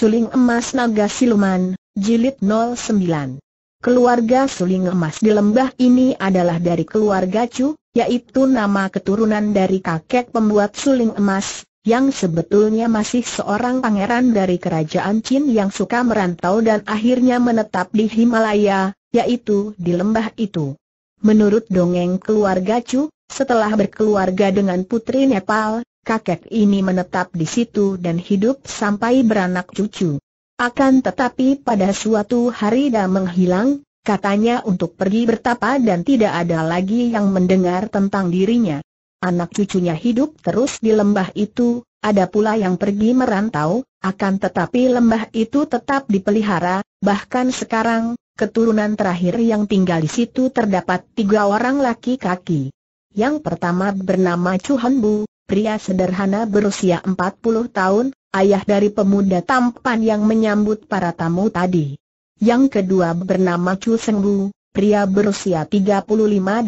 Suling Emas Naga Siluman, Jilid 09 Keluarga Suling Emas di lembah ini adalah dari keluarga Chu, yaitu nama keturunan dari kakek pembuat Suling Emas, yang sebetulnya masih seorang pangeran dari kerajaan Chin yang suka merantau dan akhirnya menetap di Himalaya, yaitu di lembah itu. Menurut dongeng keluarga Chu, setelah berkeluarga dengan putri Nepal, kakek ini menetap di situ dan hidup sampai beranak cucu. Akan tetapi pada suatu hari dia menghilang, katanya untuk pergi bertapa dan tidak ada lagi yang mendengar tentang dirinya. Anak cucunya hidup terus di lembah itu, ada pula yang pergi merantau, akan tetapi lembah itu tetap dipelihara, bahkan sekarang, keturunan terakhir yang tinggal di situ terdapat tiga orang laki laki Yang pertama bernama Chu pria sederhana berusia 40 tahun, ayah dari pemuda tampan yang menyambut para tamu tadi. Yang kedua bernama Chu Seng pria berusia 35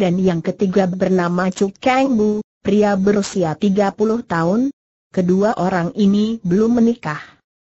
dan yang ketiga bernama Chu Kang pria berusia 30 tahun. Kedua orang ini belum menikah.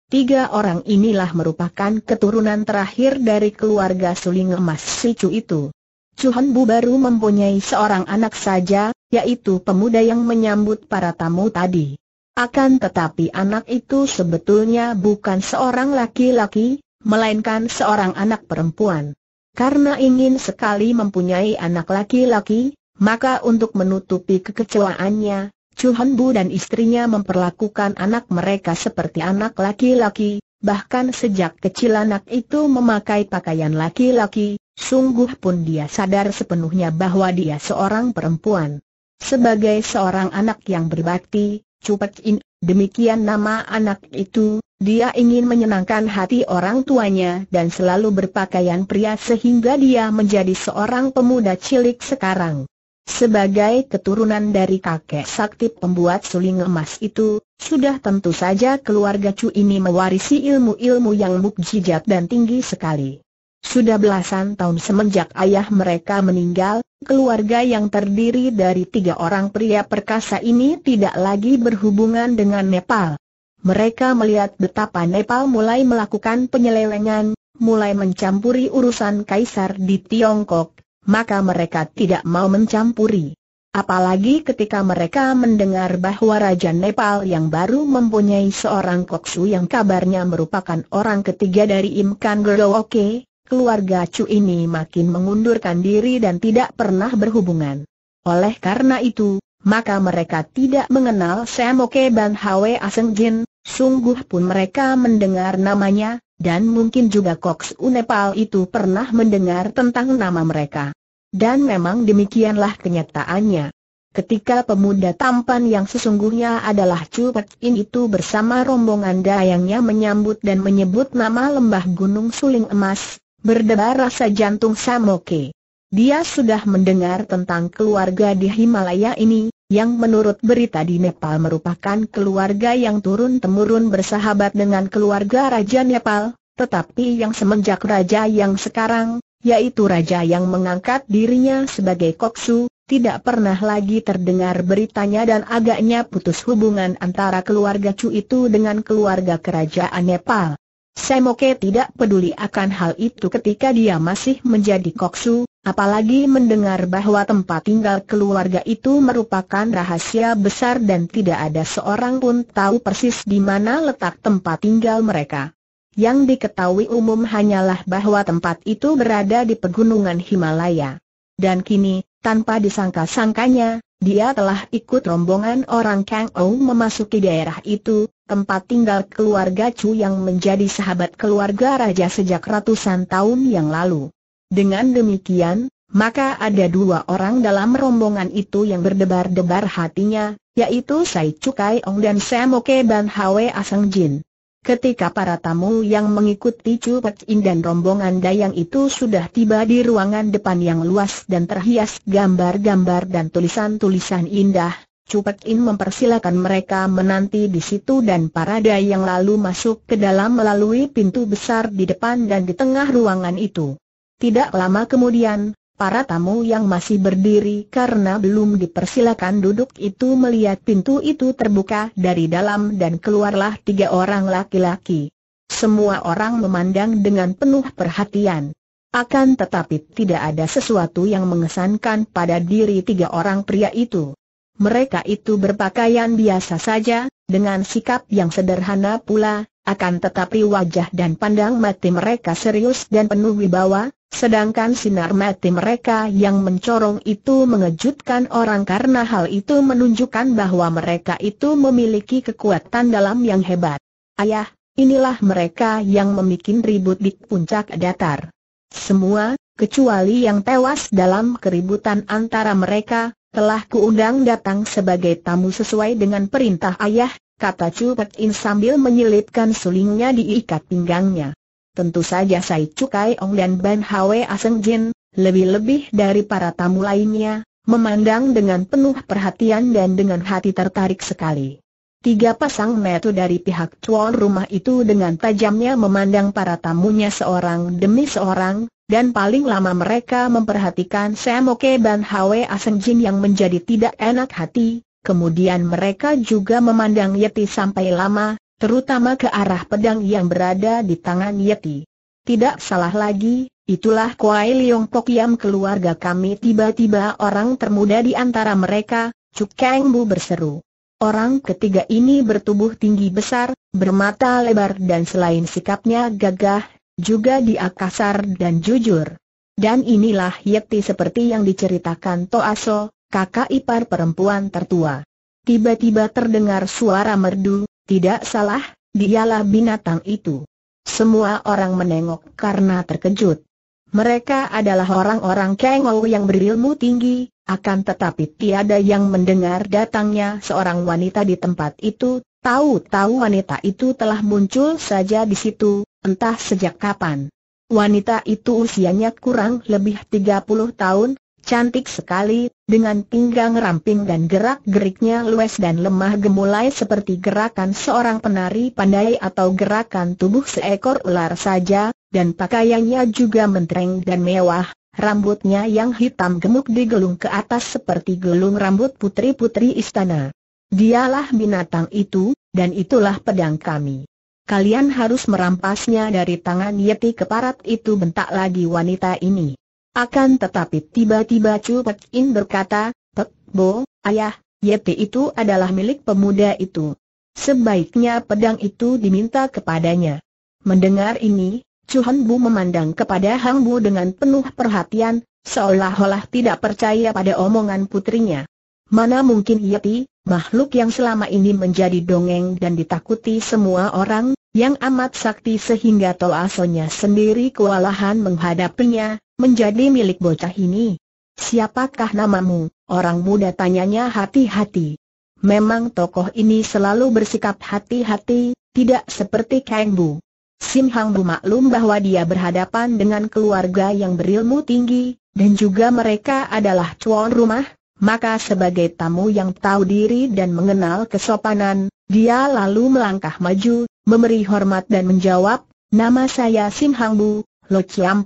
Tiga orang inilah merupakan keturunan terakhir dari keluarga suling emas si Chu itu. Chu Bu baru mempunyai seorang anak saja, yaitu pemuda yang menyambut para tamu tadi. Akan tetapi anak itu sebetulnya bukan seorang laki-laki, melainkan seorang anak perempuan. Karena ingin sekali mempunyai anak laki-laki, maka untuk menutupi kekecewaannya, Chu Bu dan istrinya memperlakukan anak mereka seperti anak laki-laki, bahkan sejak kecil anak itu memakai pakaian laki-laki, sungguh pun dia sadar sepenuhnya bahwa dia seorang perempuan. Sebagai seorang anak yang berbakti, Cupek In, demikian nama anak itu, dia ingin menyenangkan hati orang tuanya dan selalu berpakaian pria sehingga dia menjadi seorang pemuda cilik sekarang. Sebagai keturunan dari kakek sakti pembuat suling emas itu, sudah tentu saja keluarga Cu ini mewarisi ilmu-ilmu yang mukjizat dan tinggi sekali. Sudah belasan tahun semenjak ayah mereka meninggal, keluarga yang terdiri dari tiga orang pria perkasa ini tidak lagi berhubungan dengan Nepal. Mereka melihat betapa Nepal mulai melakukan penyelewengan, mulai mencampuri urusan kaisar di Tiongkok, maka mereka tidak mau mencampuri. Apalagi ketika mereka mendengar bahwa Raja Nepal yang baru mempunyai seorang koksu yang kabarnya merupakan orang ketiga dari Imkan Gerooke, keluarga Chu ini makin mengundurkan diri dan tidak pernah berhubungan. Oleh karena itu, maka mereka tidak mengenal Semoke Ban Hwe Aseng Jin, sungguh pun mereka mendengar namanya, dan mungkin juga Cox Unepal itu pernah mendengar tentang nama mereka. Dan memang demikianlah kenyataannya. Ketika pemuda tampan yang sesungguhnya adalah Chu Pek In itu bersama rombongan dayangnya menyambut dan menyebut nama lembah Gunung Suling Emas, Berdebar rasa jantung Samoke. Dia sudah mendengar tentang keluarga di Himalaya ini, yang menurut berita di Nepal merupakan keluarga yang turun-temurun bersahabat dengan keluarga Raja Nepal, tetapi yang semenjak Raja yang sekarang, yaitu Raja yang mengangkat dirinya sebagai Koksu, tidak pernah lagi terdengar beritanya dan agaknya putus hubungan antara keluarga Chu itu dengan keluarga kerajaan Nepal. Semoke tidak peduli akan hal itu ketika dia masih menjadi koksu, apalagi mendengar bahwa tempat tinggal keluarga itu merupakan rahasia besar dan tidak ada seorang pun tahu persis di mana letak tempat tinggal mereka. Yang diketahui umum hanyalah bahwa tempat itu berada di pegunungan Himalaya. Dan kini, tanpa disangka-sangkanya, dia telah ikut rombongan orang Kang Ou memasuki daerah itu, tempat tinggal keluarga Chu yang menjadi sahabat keluarga raja sejak ratusan tahun yang lalu. Dengan demikian, maka ada dua orang dalam rombongan itu yang berdebar-debar hatinya, yaitu Sai Chu Kai Ong dan Samoke Ban Hwe Aseng Jin. Ketika para tamu yang mengikuti Chu Pek In dan rombongan dayang itu sudah tiba di ruangan depan yang luas dan terhias gambar-gambar dan tulisan-tulisan indah, Chu Pek In mempersilakan mereka menanti di situ dan para dayang lalu masuk ke dalam melalui pintu besar di depan dan di tengah ruangan itu. Tidak lama kemudian, Para tamu yang masih berdiri karena belum dipersilakan duduk itu melihat pintu itu terbuka dari dalam dan keluarlah tiga orang laki-laki. Semua orang memandang dengan penuh perhatian. Akan tetapi tidak ada sesuatu yang mengesankan pada diri tiga orang pria itu. Mereka itu berpakaian biasa saja, dengan sikap yang sederhana pula, akan tetapi wajah dan pandang mati mereka serius dan penuh wibawa, sedangkan sinar mati mereka yang mencorong itu mengejutkan orang karena hal itu menunjukkan bahwa mereka itu memiliki kekuatan dalam yang hebat. Ayah, inilah mereka yang memikin ribut di puncak datar. Semua, kecuali yang tewas dalam keributan antara mereka, telah kuundang datang sebagai tamu sesuai dengan perintah ayah, kata Chu Pek In sambil menyelipkan sulingnya diikat pinggangnya. Tentu saja Sai Chu Kai Ong dan Ban Hwe Aseng Jin, lebih-lebih dari para tamu lainnya, memandang dengan penuh perhatian dan dengan hati tertarik sekali. Tiga pasang mata dari pihak tuan rumah itu dengan tajamnya memandang para tamunya seorang demi seorang, dan paling lama mereka memperhatikan Samoke Ban Hwe Aseng Jin yang menjadi tidak enak hati, Kemudian mereka juga memandang Yeti sampai lama, terutama ke arah pedang yang berada di tangan Yeti. Tidak salah lagi, itulah Kuai Liong Pok Yam keluarga kami tiba-tiba orang termuda di antara mereka, Cuk Keng Bu berseru. Orang ketiga ini bertubuh tinggi besar, bermata lebar dan selain sikapnya gagah, juga dia kasar dan jujur. Dan inilah Yeti seperti yang diceritakan Toaso, kakak ipar perempuan tertua. Tiba-tiba terdengar suara merdu, tidak salah, dialah binatang itu. Semua orang menengok karena terkejut. Mereka adalah orang-orang kengau yang berilmu tinggi, akan tetapi tiada yang mendengar datangnya seorang wanita di tempat itu, tahu-tahu wanita itu telah muncul saja di situ, entah sejak kapan. Wanita itu usianya kurang lebih 30 tahun, Cantik sekali, dengan pinggang ramping dan gerak-geriknya luas dan lemah gemulai seperti gerakan seorang penari pandai atau gerakan tubuh seekor ular saja, dan pakaiannya juga mentereng dan mewah, rambutnya yang hitam gemuk digelung ke atas seperti gelung rambut putri-putri istana. Dialah binatang itu, dan itulah pedang kami. Kalian harus merampasnya dari tangan Yeti keparat itu bentak lagi wanita ini. Akan tetapi tiba-tiba Chu Pek In berkata, Pek Bo, ayah, Yeti itu adalah milik pemuda itu. Sebaiknya pedang itu diminta kepadanya. Mendengar ini, Chu Han Bu memandang kepada Hang Bu dengan penuh perhatian, seolah-olah tidak percaya pada omongan putrinya. Mana mungkin Yeti, makhluk yang selama ini menjadi dongeng dan ditakuti semua orang, yang amat sakti sehingga Tol Asonya sendiri kewalahan menghadapinya, menjadi milik bocah ini. Siapakah namamu, orang muda tanyanya hati-hati. Memang tokoh ini selalu bersikap hati-hati, tidak seperti Kang Bu. Sim Hang Bu maklum bahwa dia berhadapan dengan keluarga yang berilmu tinggi, dan juga mereka adalah cuan rumah, maka sebagai tamu yang tahu diri dan mengenal kesopanan, dia lalu melangkah maju, memberi hormat dan menjawab, nama saya Sim Hang Bu, Lo Chiam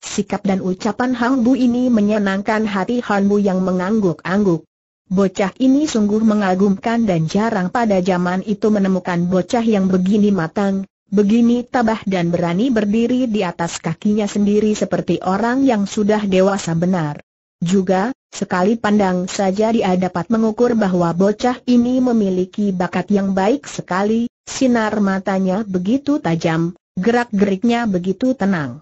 Sikap dan ucapan Hang Bu ini menyenangkan hati Han Bu yang mengangguk-angguk. Bocah ini sungguh mengagumkan dan jarang pada zaman itu menemukan bocah yang begini matang, begini tabah dan berani berdiri di atas kakinya sendiri seperti orang yang sudah dewasa benar. Juga, sekali pandang saja dia dapat mengukur bahwa bocah ini memiliki bakat yang baik sekali, sinar matanya begitu tajam, gerak-geriknya begitu tenang.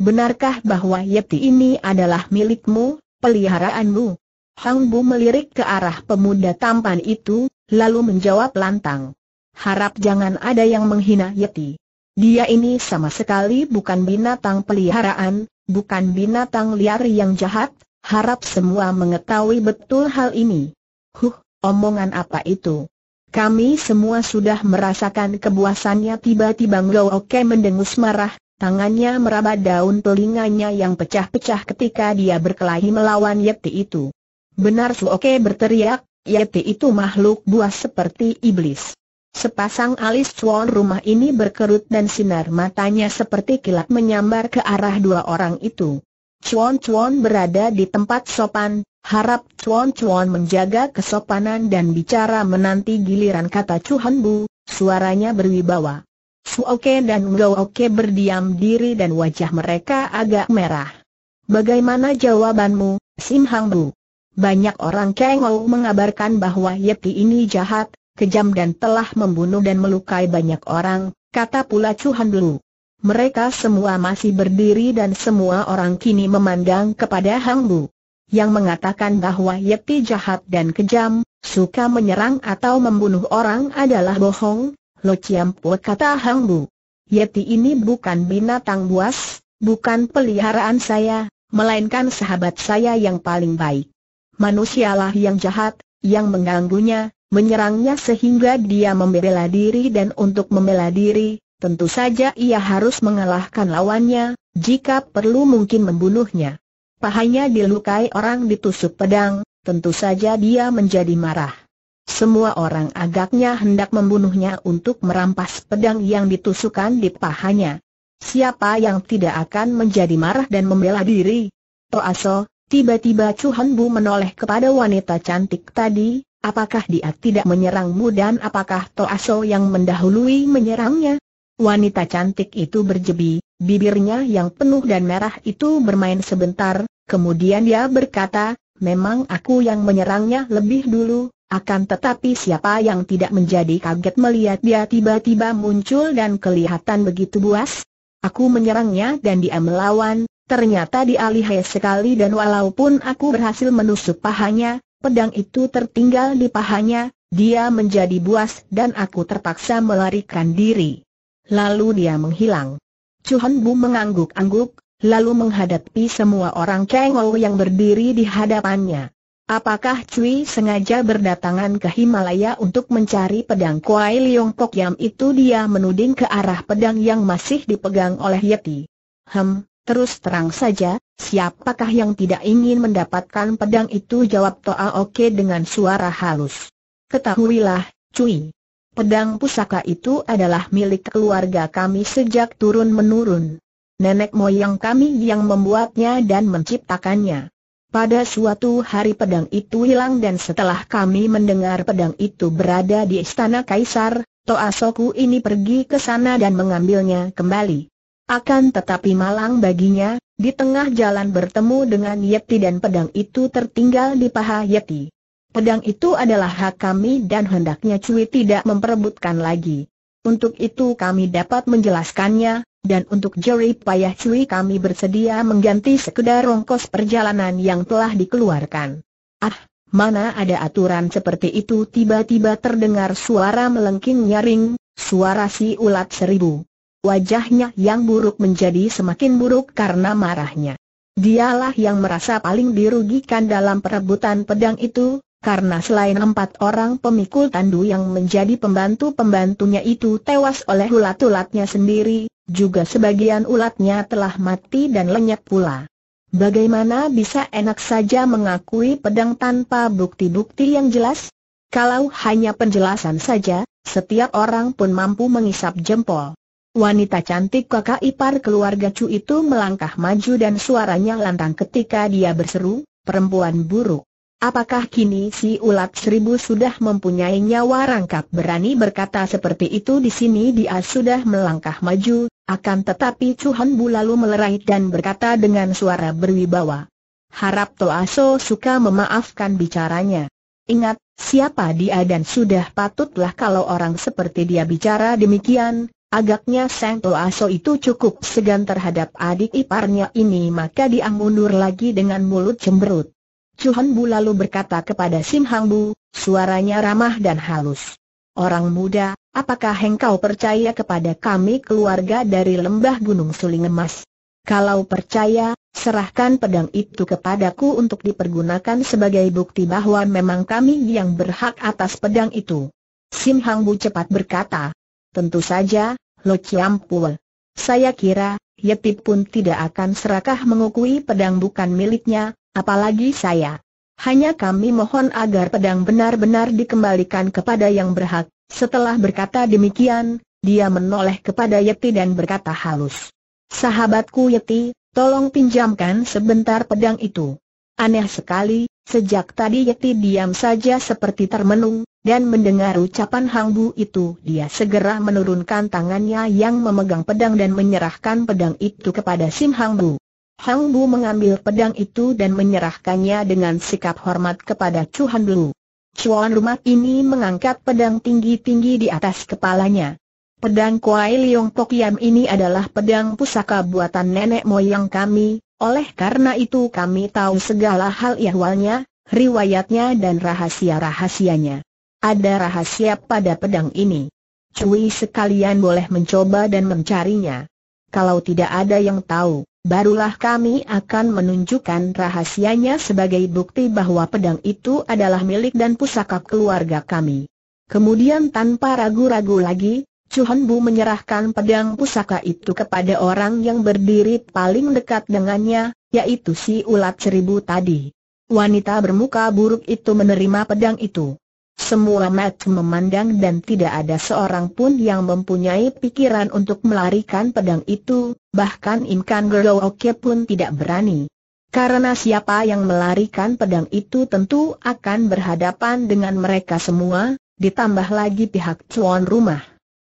Benarkah bahwa Yeti ini adalah milikmu, peliharaanmu? Hang Bu melirik ke arah pemuda tampan itu, lalu menjawab lantang. Harap jangan ada yang menghina Yeti. Dia ini sama sekali bukan binatang peliharaan, bukan binatang liar yang jahat, harap semua mengetahui betul hal ini. Huh, omongan apa itu? Kami semua sudah merasakan kebuasannya tiba-tiba Oke mendengus marah, Tangannya meraba daun telinganya yang pecah-pecah ketika dia berkelahi melawan Yeti itu. Benar Su Oke berteriak, Yeti itu makhluk buas seperti iblis. Sepasang alis cuan rumah ini berkerut dan sinar matanya seperti kilat menyambar ke arah dua orang itu. Cuan-cuan berada di tempat sopan, harap cuan-cuan menjaga kesopanan dan bicara menanti giliran kata Cuhan Bu, suaranya berwibawa. Suoke dan Ngooke berdiam diri dan wajah mereka agak merah. Bagaimana jawabanmu, Sim Hang Bu? Banyak orang Kengou mengabarkan bahwa Yeti ini jahat, kejam dan telah membunuh dan melukai banyak orang, kata pula Chuhan Lu. Mereka semua masih berdiri dan semua orang kini memandang kepada Hang Bu. Yang mengatakan bahwa Yeti jahat dan kejam, suka menyerang atau membunuh orang adalah bohong, Lo Ciampo kata Hang Bu. Yeti ini bukan binatang buas, bukan peliharaan saya, melainkan sahabat saya yang paling baik. Manusialah yang jahat, yang mengganggunya, menyerangnya sehingga dia membela diri dan untuk membela diri, tentu saja ia harus mengalahkan lawannya, jika perlu mungkin membunuhnya. Pahanya dilukai orang ditusuk pedang, tentu saja dia menjadi marah. Semua orang agaknya hendak membunuhnya untuk merampas pedang yang ditusukkan di pahanya. Siapa yang tidak akan menjadi marah dan membela diri? Toaso, oh, tiba-tiba Chu Bu menoleh kepada wanita cantik tadi, apakah dia tidak menyerangmu dan apakah Toaso yang mendahului menyerangnya? Wanita cantik itu berjebi, bibirnya yang penuh dan merah itu bermain sebentar, kemudian dia berkata, memang aku yang menyerangnya lebih dulu, akan tetapi siapa yang tidak menjadi kaget melihat dia tiba-tiba muncul dan kelihatan begitu buas? Aku menyerangnya dan dia melawan, ternyata dia lihai sekali dan walaupun aku berhasil menusuk pahanya, pedang itu tertinggal di pahanya, dia menjadi buas dan aku terpaksa melarikan diri. Lalu dia menghilang. Cuhan Bu mengangguk-angguk, lalu menghadapi semua orang Kengou yang berdiri di hadapannya. Apakah Cui sengaja berdatangan ke Himalaya untuk mencari pedang Kuai Liong Pok Yam itu dia menuding ke arah pedang yang masih dipegang oleh Yeti. Hem, terus terang saja, siapakah yang tidak ingin mendapatkan pedang itu jawab Toa Oke dengan suara halus. Ketahuilah, Cui. Pedang pusaka itu adalah milik keluarga kami sejak turun-menurun. Nenek moyang kami yang membuatnya dan menciptakannya. Pada suatu hari pedang itu hilang dan setelah kami mendengar pedang itu berada di istana kaisar, Toasoku ini pergi ke sana dan mengambilnya kembali. Akan tetapi malang baginya, di tengah jalan bertemu dengan Yeti dan pedang itu tertinggal di paha Yeti. Pedang itu adalah hak kami dan hendaknya Cui tidak memperebutkan lagi. Untuk itu kami dapat menjelaskannya, dan untuk Jerry Payah Cui kami bersedia mengganti sekedar rongkos perjalanan yang telah dikeluarkan. Ah, mana ada aturan seperti itu tiba-tiba terdengar suara melengking nyaring, suara si ulat seribu. Wajahnya yang buruk menjadi semakin buruk karena marahnya. Dialah yang merasa paling dirugikan dalam perebutan pedang itu, karena selain empat orang pemikul tandu yang menjadi pembantu-pembantunya itu tewas oleh ulat-ulatnya sendiri, juga sebagian ulatnya telah mati dan lenyap pula. Bagaimana bisa enak saja mengakui pedang tanpa bukti-bukti yang jelas? Kalau hanya penjelasan saja, setiap orang pun mampu mengisap jempol. Wanita cantik kakak ipar keluarga Chu itu melangkah maju dan suaranya lantang ketika dia berseru, perempuan buruk. Apakah kini si ulat seribu sudah mempunyai nyawa rangkap berani berkata seperti itu di sini dia sudah melangkah maju, akan tetapi Cuhan Bu lalu melerai dan berkata dengan suara berwibawa. Harap Toaso suka memaafkan bicaranya. Ingat, siapa dia dan sudah patutlah kalau orang seperti dia bicara demikian, Agaknya Sang Toaso itu cukup segan terhadap adik iparnya ini maka dia mundur lagi dengan mulut cemberut. Chuan Bu lalu berkata kepada Sim Hang Bu, suaranya ramah dan halus. Orang muda, apakah engkau percaya kepada kami keluarga dari lembah Gunung Suling Emas? Kalau percaya, serahkan pedang itu kepadaku untuk dipergunakan sebagai bukti bahwa memang kami yang berhak atas pedang itu. Sim Hang Bu cepat berkata, tentu saja, Lo Chiam Pul. Saya kira, Yetip pun tidak akan serakah mengukui pedang bukan miliknya, Apalagi saya. Hanya kami mohon agar pedang benar-benar dikembalikan kepada yang berhak. Setelah berkata demikian, dia menoleh kepada Yeti dan berkata halus. Sahabatku Yeti, tolong pinjamkan sebentar pedang itu. Aneh sekali, sejak tadi Yeti diam saja seperti termenung, dan mendengar ucapan Hang Bu itu dia segera menurunkan tangannya yang memegang pedang dan menyerahkan pedang itu kepada Sim Hang Bu. Hang Bu mengambil pedang itu dan menyerahkannya dengan sikap hormat kepada Han Lu. Chuan rumah ini mengangkat pedang tinggi-tinggi di atas kepalanya. Pedang Kuai Liong Pok Yam ini adalah pedang pusaka buatan nenek moyang kami, oleh karena itu kami tahu segala hal ihwalnya, riwayatnya dan rahasia-rahasianya. Ada rahasia pada pedang ini. Cui sekalian boleh mencoba dan mencarinya. Kalau tidak ada yang tahu, barulah kami akan menunjukkan rahasianya sebagai bukti bahwa pedang itu adalah milik dan pusaka keluarga kami. Kemudian tanpa ragu-ragu lagi, Chuhan Bu menyerahkan pedang pusaka itu kepada orang yang berdiri paling dekat dengannya, yaitu si ulat seribu tadi. Wanita bermuka buruk itu menerima pedang itu. Semua mata memandang dan tidak ada seorang pun yang mempunyai pikiran untuk melarikan pedang itu, bahkan Imkan Gerooke pun tidak berani. Karena siapa yang melarikan pedang itu tentu akan berhadapan dengan mereka semua, ditambah lagi pihak tuan rumah.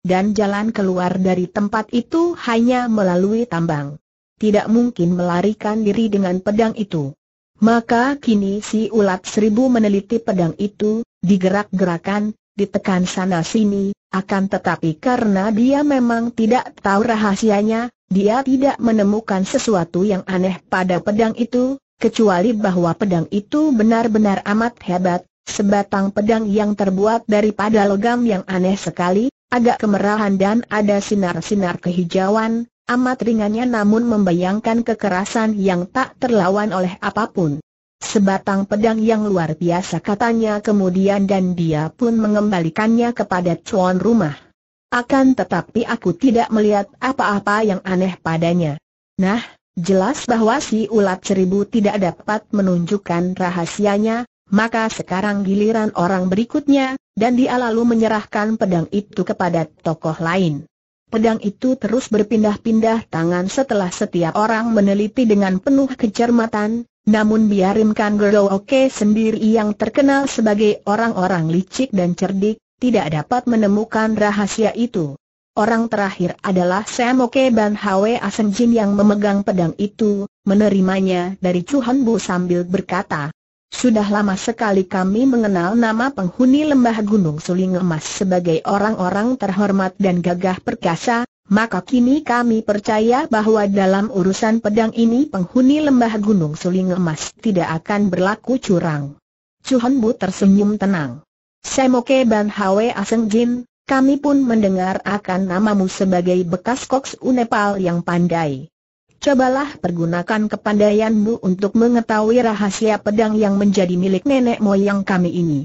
Dan jalan keluar dari tempat itu hanya melalui tambang. Tidak mungkin melarikan diri dengan pedang itu. Maka kini si ulat seribu meneliti pedang itu, digerak-gerakan, ditekan sana-sini, akan tetapi karena dia memang tidak tahu rahasianya, dia tidak menemukan sesuatu yang aneh pada pedang itu, kecuali bahwa pedang itu benar-benar amat hebat, sebatang pedang yang terbuat daripada logam yang aneh sekali, agak kemerahan dan ada sinar-sinar kehijauan, amat ringannya namun membayangkan kekerasan yang tak terlawan oleh apapun. Sebatang pedang yang luar biasa katanya kemudian dan dia pun mengembalikannya kepada tuan rumah. Akan tetapi aku tidak melihat apa-apa yang aneh padanya. Nah, jelas bahwa si ulat seribu tidak dapat menunjukkan rahasianya, maka sekarang giliran orang berikutnya, dan dia lalu menyerahkan pedang itu kepada tokoh lain. Pedang itu terus berpindah-pindah tangan setelah setiap orang meneliti dengan penuh kecermatan, namun biarimkan Gerdo Oke sendiri yang terkenal sebagai orang-orang licik dan cerdik, tidak dapat menemukan rahasia itu. Orang terakhir adalah Sam Oke Ban Hwe Asenjin yang memegang pedang itu, menerimanya dari Han Bu sambil berkata, Sudah lama sekali kami mengenal nama penghuni lembah Gunung Suling Emas sebagai orang-orang terhormat dan gagah perkasa, maka kini kami percaya bahwa dalam urusan pedang ini penghuni lembah Gunung Suling Emas tidak akan berlaku curang. Chuhan tersenyum tenang. Semoke Ban Hwe Aseng Jin, kami pun mendengar akan namamu sebagai bekas koks Unepal yang pandai. Cobalah pergunakan kepandaianmu untuk mengetahui rahasia pedang yang menjadi milik nenek moyang kami ini.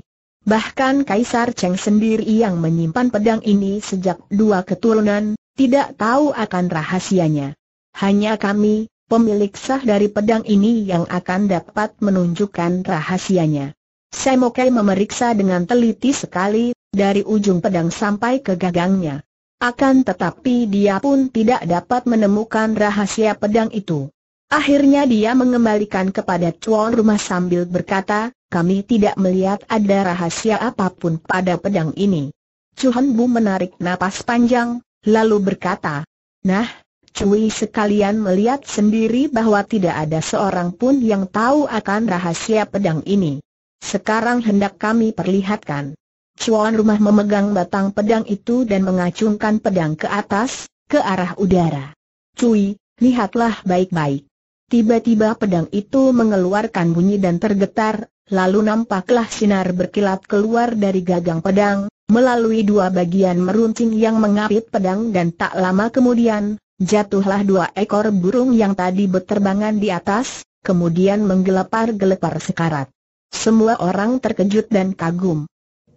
Bahkan Kaisar Cheng sendiri yang menyimpan pedang ini sejak dua keturunan, tidak tahu akan rahasianya. Hanya kami, pemilik sah dari pedang ini yang akan dapat menunjukkan rahasianya. Semokai memeriksa dengan teliti sekali, dari ujung pedang sampai ke gagangnya. Akan tetapi dia pun tidak dapat menemukan rahasia pedang itu. Akhirnya dia mengembalikan kepada cuan rumah sambil berkata, kami tidak melihat ada rahasia apapun pada pedang ini. Chuhan Bu menarik napas panjang, lalu berkata, Nah, Cui sekalian melihat sendiri bahwa tidak ada seorang pun yang tahu akan rahasia pedang ini. Sekarang hendak kami perlihatkan. Cuan rumah memegang batang pedang itu dan mengacungkan pedang ke atas, ke arah udara. Cui, lihatlah baik-baik. Tiba-tiba pedang itu mengeluarkan bunyi dan tergetar, lalu nampaklah sinar berkilat keluar dari gagang pedang, melalui dua bagian meruncing yang mengapit pedang dan tak lama kemudian, jatuhlah dua ekor burung yang tadi berterbangan di atas, kemudian menggelepar-gelepar sekarat. Semua orang terkejut dan kagum.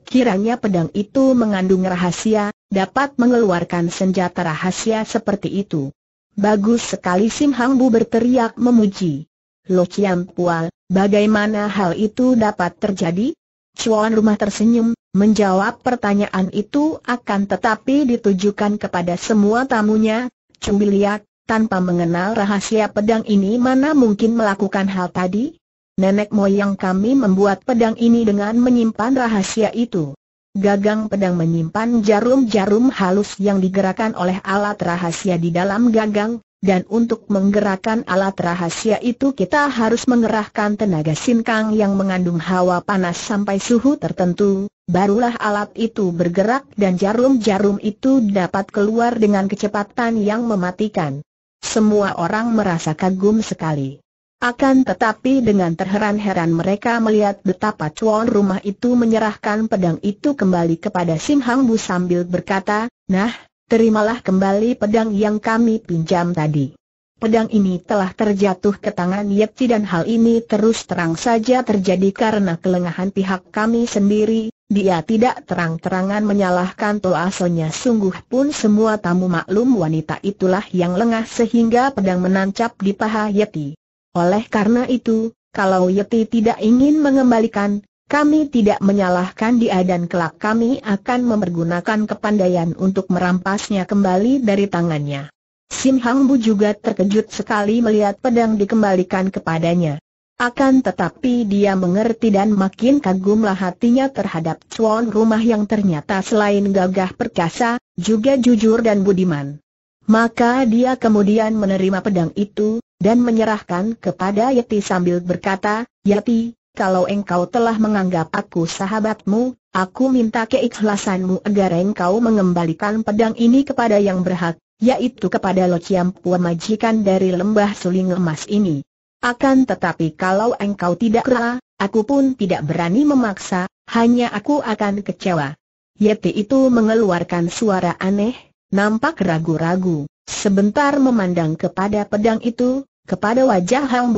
Kiranya pedang itu mengandung rahasia, dapat mengeluarkan senjata rahasia seperti itu. Bagus sekali Sim Hang Bu berteriak memuji. Lo Chiam Pua, bagaimana hal itu dapat terjadi? Cuan rumah tersenyum, menjawab pertanyaan itu akan tetapi ditujukan kepada semua tamunya, Cumbiliak, tanpa mengenal rahasia pedang ini mana mungkin melakukan hal tadi? Nenek moyang kami membuat pedang ini dengan menyimpan rahasia itu. Gagang pedang menyimpan jarum-jarum halus yang digerakkan oleh alat rahasia di dalam gagang, dan untuk menggerakkan alat rahasia itu kita harus mengerahkan tenaga sinkang yang mengandung hawa panas sampai suhu tertentu, barulah alat itu bergerak dan jarum-jarum itu dapat keluar dengan kecepatan yang mematikan. Semua orang merasa kagum sekali. Akan tetapi dengan terheran-heran mereka melihat betapa cuan rumah itu menyerahkan pedang itu kembali kepada Sim Hang Bu sambil berkata, Nah, terimalah kembali pedang yang kami pinjam tadi. Pedang ini telah terjatuh ke tangan Yeti dan hal ini terus terang saja terjadi karena kelengahan pihak kami sendiri, dia tidak terang-terangan menyalahkan Toasonya sungguh pun semua tamu maklum wanita itulah yang lengah sehingga pedang menancap di paha Yeti. Oleh karena itu, kalau Yeti tidak ingin mengembalikan, kami tidak menyalahkan dia dan kelak kami akan mempergunakan kepandaian untuk merampasnya kembali dari tangannya. Sim Hang Bu juga terkejut sekali melihat pedang dikembalikan kepadanya. Akan tetapi dia mengerti dan makin kagumlah hatinya terhadap cuan rumah yang ternyata selain gagah perkasa, juga jujur dan budiman. Maka dia kemudian menerima pedang itu, dan menyerahkan kepada Yeti sambil berkata, Yeti, kalau engkau telah menganggap aku sahabatmu, aku minta keikhlasanmu agar engkau mengembalikan pedang ini kepada yang berhak, yaitu kepada Lo Chiam Pua majikan dari lembah suling emas ini. Akan tetapi kalau engkau tidak rela, aku pun tidak berani memaksa, hanya aku akan kecewa. Yeti itu mengeluarkan suara aneh, nampak ragu-ragu, sebentar memandang kepada pedang itu, kepada wajah Hang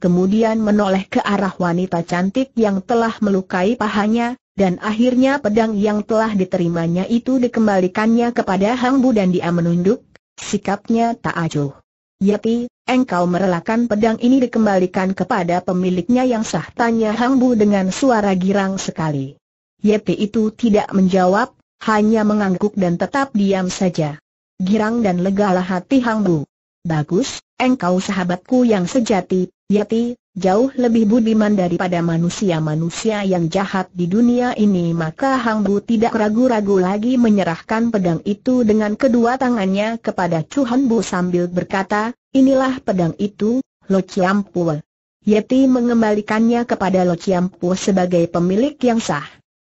kemudian menoleh ke arah wanita cantik yang telah melukai pahanya, dan akhirnya pedang yang telah diterimanya itu dikembalikannya kepada Hang Bu dan dia menunduk, sikapnya tak acuh. Yapi, engkau merelakan pedang ini dikembalikan kepada pemiliknya yang sah tanya Hang Bu dengan suara girang sekali. Yapi itu tidak menjawab, hanya mengangguk dan tetap diam saja. Girang dan legalah hati Hang Bu. Bagus, engkau sahabatku yang sejati, Yati, jauh lebih budiman daripada manusia-manusia yang jahat di dunia ini maka Hang Bu tidak ragu-ragu lagi menyerahkan pedang itu dengan kedua tangannya kepada Chu Han Bu sambil berkata, inilah pedang itu, Lo Chiam Pua. Yeti mengembalikannya kepada Lo Chiam Pua sebagai pemilik yang sah.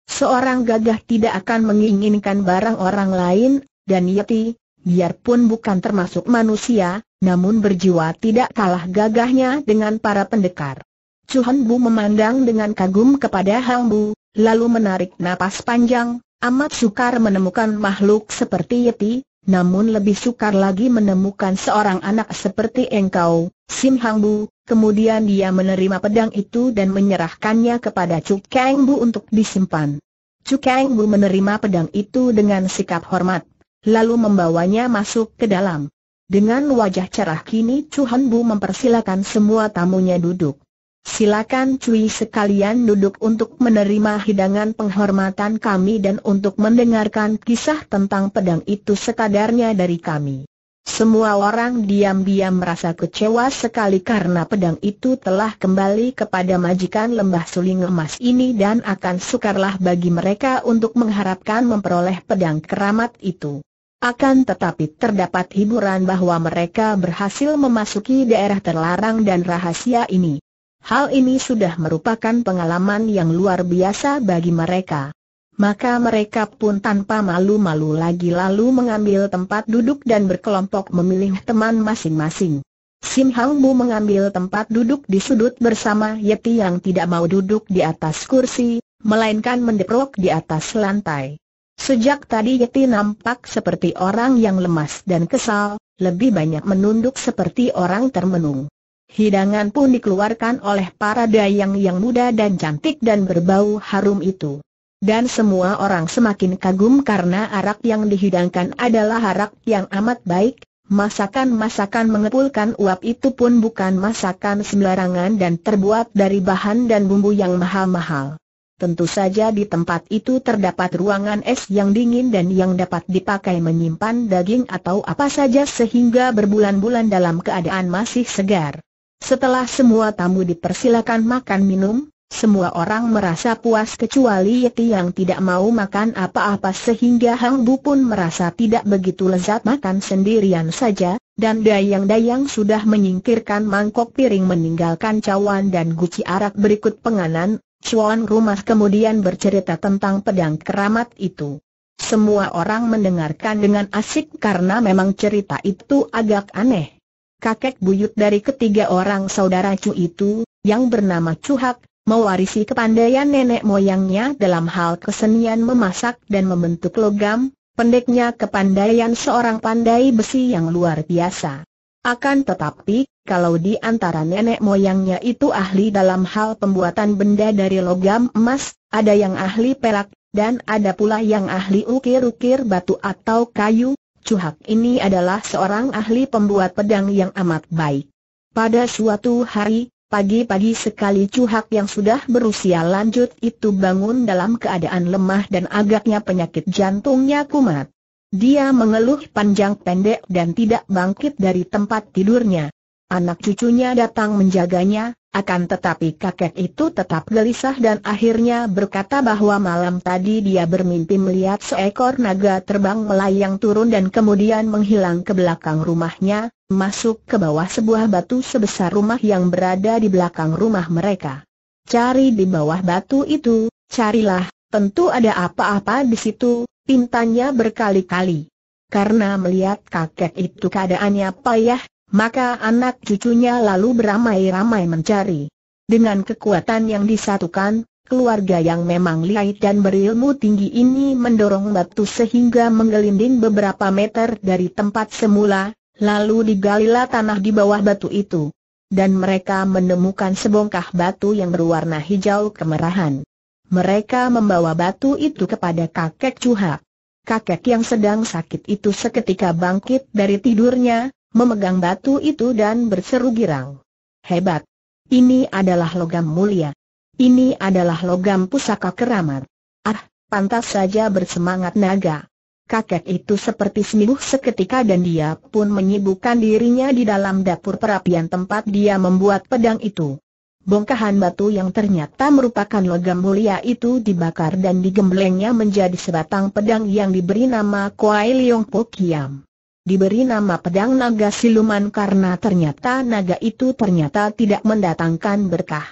Seorang gagah tidak akan menginginkan barang orang lain, dan Yeti, biarpun bukan termasuk manusia, namun berjiwa tidak kalah gagahnya dengan para pendekar. Chuan Bu memandang dengan kagum kepada Hang Bu, lalu menarik napas panjang, amat sukar menemukan makhluk seperti Yeti, namun lebih sukar lagi menemukan seorang anak seperti engkau, Sim Hang Bu. Kemudian dia menerima pedang itu dan menyerahkannya kepada Chu Kang Bu untuk disimpan. Chu Kang Bu menerima pedang itu dengan sikap hormat lalu membawanya masuk ke dalam. Dengan wajah cerah kini Chu Han Bu mempersilakan semua tamunya duduk. Silakan Cui sekalian duduk untuk menerima hidangan penghormatan kami dan untuk mendengarkan kisah tentang pedang itu sekadarnya dari kami. Semua orang diam-diam merasa kecewa sekali karena pedang itu telah kembali kepada majikan lembah suling emas ini dan akan sukarlah bagi mereka untuk mengharapkan memperoleh pedang keramat itu. Akan tetapi terdapat hiburan bahwa mereka berhasil memasuki daerah terlarang dan rahasia ini. Hal ini sudah merupakan pengalaman yang luar biasa bagi mereka. Maka mereka pun tanpa malu-malu lagi lalu mengambil tempat duduk dan berkelompok memilih teman masing-masing. Sim Hang Bu mengambil tempat duduk di sudut bersama Yeti yang tidak mau duduk di atas kursi, melainkan mendeprok di atas lantai. Sejak tadi Yeti nampak seperti orang yang lemas dan kesal, lebih banyak menunduk seperti orang termenung. Hidangan pun dikeluarkan oleh para dayang yang muda dan cantik dan berbau harum itu. Dan semua orang semakin kagum karena arak yang dihidangkan adalah arak yang amat baik, masakan-masakan mengepulkan uap itu pun bukan masakan sembarangan dan terbuat dari bahan dan bumbu yang mahal-mahal. Tentu saja di tempat itu terdapat ruangan es yang dingin dan yang dapat dipakai menyimpan daging atau apa saja sehingga berbulan-bulan dalam keadaan masih segar. Setelah semua tamu dipersilakan makan minum, semua orang merasa puas kecuali Yeti yang tidak mau makan apa-apa sehingga Hang Bu pun merasa tidak begitu lezat makan sendirian saja, dan Dayang-Dayang sudah menyingkirkan mangkok piring meninggalkan cawan dan guci arak berikut penganan, Chuan Rumah kemudian bercerita tentang pedang keramat itu. Semua orang mendengarkan dengan asik karena memang cerita itu agak aneh. Kakek buyut dari ketiga orang saudara Chu itu, yang bernama Cuhak, mewarisi kepandaian nenek moyangnya dalam hal kesenian memasak dan membentuk logam, pendeknya kepandaian seorang pandai besi yang luar biasa. Akan tetapi, kalau di antara nenek moyangnya itu ahli dalam hal pembuatan benda dari logam emas, ada yang ahli perak, dan ada pula yang ahli ukir-ukir batu atau kayu, Cuhak ini adalah seorang ahli pembuat pedang yang amat baik. Pada suatu hari, Pagi-pagi sekali cuhak yang sudah berusia lanjut itu bangun dalam keadaan lemah dan agaknya penyakit jantungnya kumat. Dia mengeluh panjang pendek dan tidak bangkit dari tempat tidurnya. Anak cucunya datang menjaganya, akan tetapi kakek itu tetap gelisah dan akhirnya berkata bahwa malam tadi dia bermimpi melihat seekor naga terbang melayang turun dan kemudian menghilang ke belakang rumahnya, masuk ke bawah sebuah batu sebesar rumah yang berada di belakang rumah mereka. Cari di bawah batu itu, carilah, tentu ada apa-apa di situ, pintanya berkali-kali. Karena melihat kakek itu keadaannya payah, maka anak cucunya lalu beramai-ramai mencari. Dengan kekuatan yang disatukan, keluarga yang memang lihai dan berilmu tinggi ini mendorong batu sehingga menggelinding beberapa meter dari tempat semula, Lalu digalilah tanah di bawah batu itu. Dan mereka menemukan sebongkah batu yang berwarna hijau kemerahan. Mereka membawa batu itu kepada kakek Cuha, Kakek yang sedang sakit itu seketika bangkit dari tidurnya, memegang batu itu dan berseru girang. Hebat! Ini adalah logam mulia. Ini adalah logam pusaka keramat. Ah, pantas saja bersemangat naga kakek itu seperti sembuh seketika dan dia pun menyibukkan dirinya di dalam dapur perapian tempat dia membuat pedang itu. Bongkahan batu yang ternyata merupakan logam mulia itu dibakar dan digemblengnya menjadi sebatang pedang yang diberi nama Kuai Leong Po Kiam. Diberi nama pedang naga siluman karena ternyata naga itu ternyata tidak mendatangkan berkah.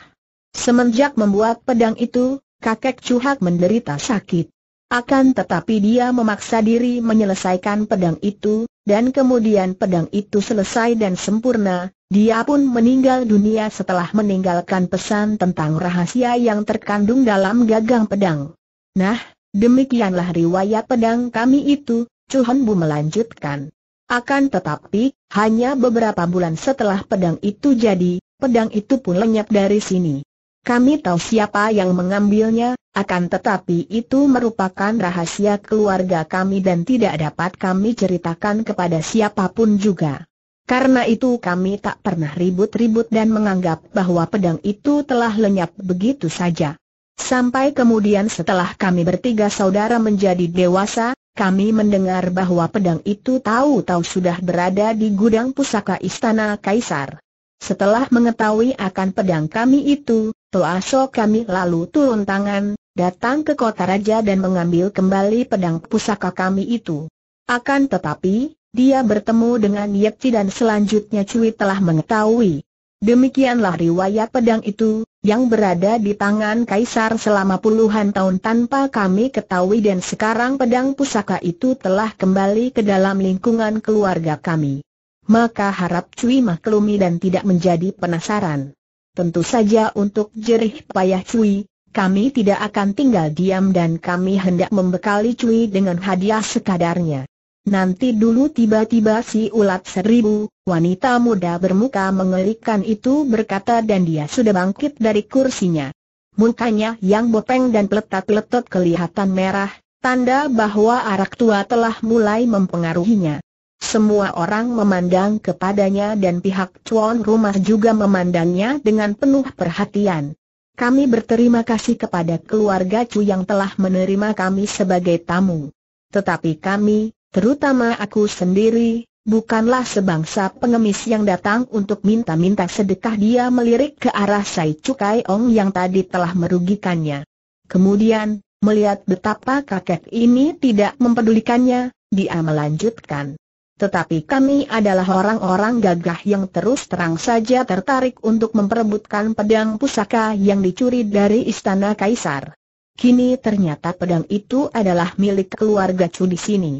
Semenjak membuat pedang itu, kakek Cuhak menderita sakit. Akan tetapi dia memaksa diri menyelesaikan pedang itu, dan kemudian pedang itu selesai dan sempurna, dia pun meninggal dunia setelah meninggalkan pesan tentang rahasia yang terkandung dalam gagang pedang. Nah, demikianlah riwayat pedang kami itu, Chuhan Bu melanjutkan. Akan tetapi, hanya beberapa bulan setelah pedang itu jadi, pedang itu pun lenyap dari sini. Kami tahu siapa yang mengambilnya, akan tetapi itu merupakan rahasia keluarga kami dan tidak dapat kami ceritakan kepada siapapun juga. Karena itu kami tak pernah ribut-ribut dan menganggap bahwa pedang itu telah lenyap begitu saja. Sampai kemudian setelah kami bertiga saudara menjadi dewasa, kami mendengar bahwa pedang itu tahu-tahu sudah berada di gudang pusaka istana kaisar. Setelah mengetahui akan pedang kami itu, Toa So kami lalu turun tangan, datang ke kota raja dan mengambil kembali pedang pusaka kami itu. Akan tetapi, dia bertemu dengan Yekci dan selanjutnya Cui telah mengetahui. Demikianlah riwayat pedang itu, yang berada di tangan Kaisar selama puluhan tahun tanpa kami ketahui dan sekarang pedang pusaka itu telah kembali ke dalam lingkungan keluarga kami. Maka harap Cui maklumi dan tidak menjadi penasaran. Tentu saja untuk jerih payah Cui, kami tidak akan tinggal diam dan kami hendak membekali Cui dengan hadiah sekadarnya. Nanti dulu tiba-tiba si ulat seribu, wanita muda bermuka mengerikan itu berkata dan dia sudah bangkit dari kursinya. Mukanya yang bopeng dan peletat-peletot kelihatan merah, tanda bahwa arak tua telah mulai mempengaruhinya. Semua orang memandang kepadanya dan pihak tuan rumah juga memandangnya dengan penuh perhatian. Kami berterima kasih kepada keluarga Chu yang telah menerima kami sebagai tamu. Tetapi kami, terutama aku sendiri, bukanlah sebangsa pengemis yang datang untuk minta-minta sedekah dia melirik ke arah Sai Chu Kai Ong yang tadi telah merugikannya. Kemudian, melihat betapa kakek ini tidak mempedulikannya, dia melanjutkan. Tetapi kami adalah orang-orang gagah yang terus terang saja tertarik untuk memperebutkan pedang pusaka yang dicuri dari istana kaisar. Kini ternyata pedang itu adalah milik keluarga Chu di sini.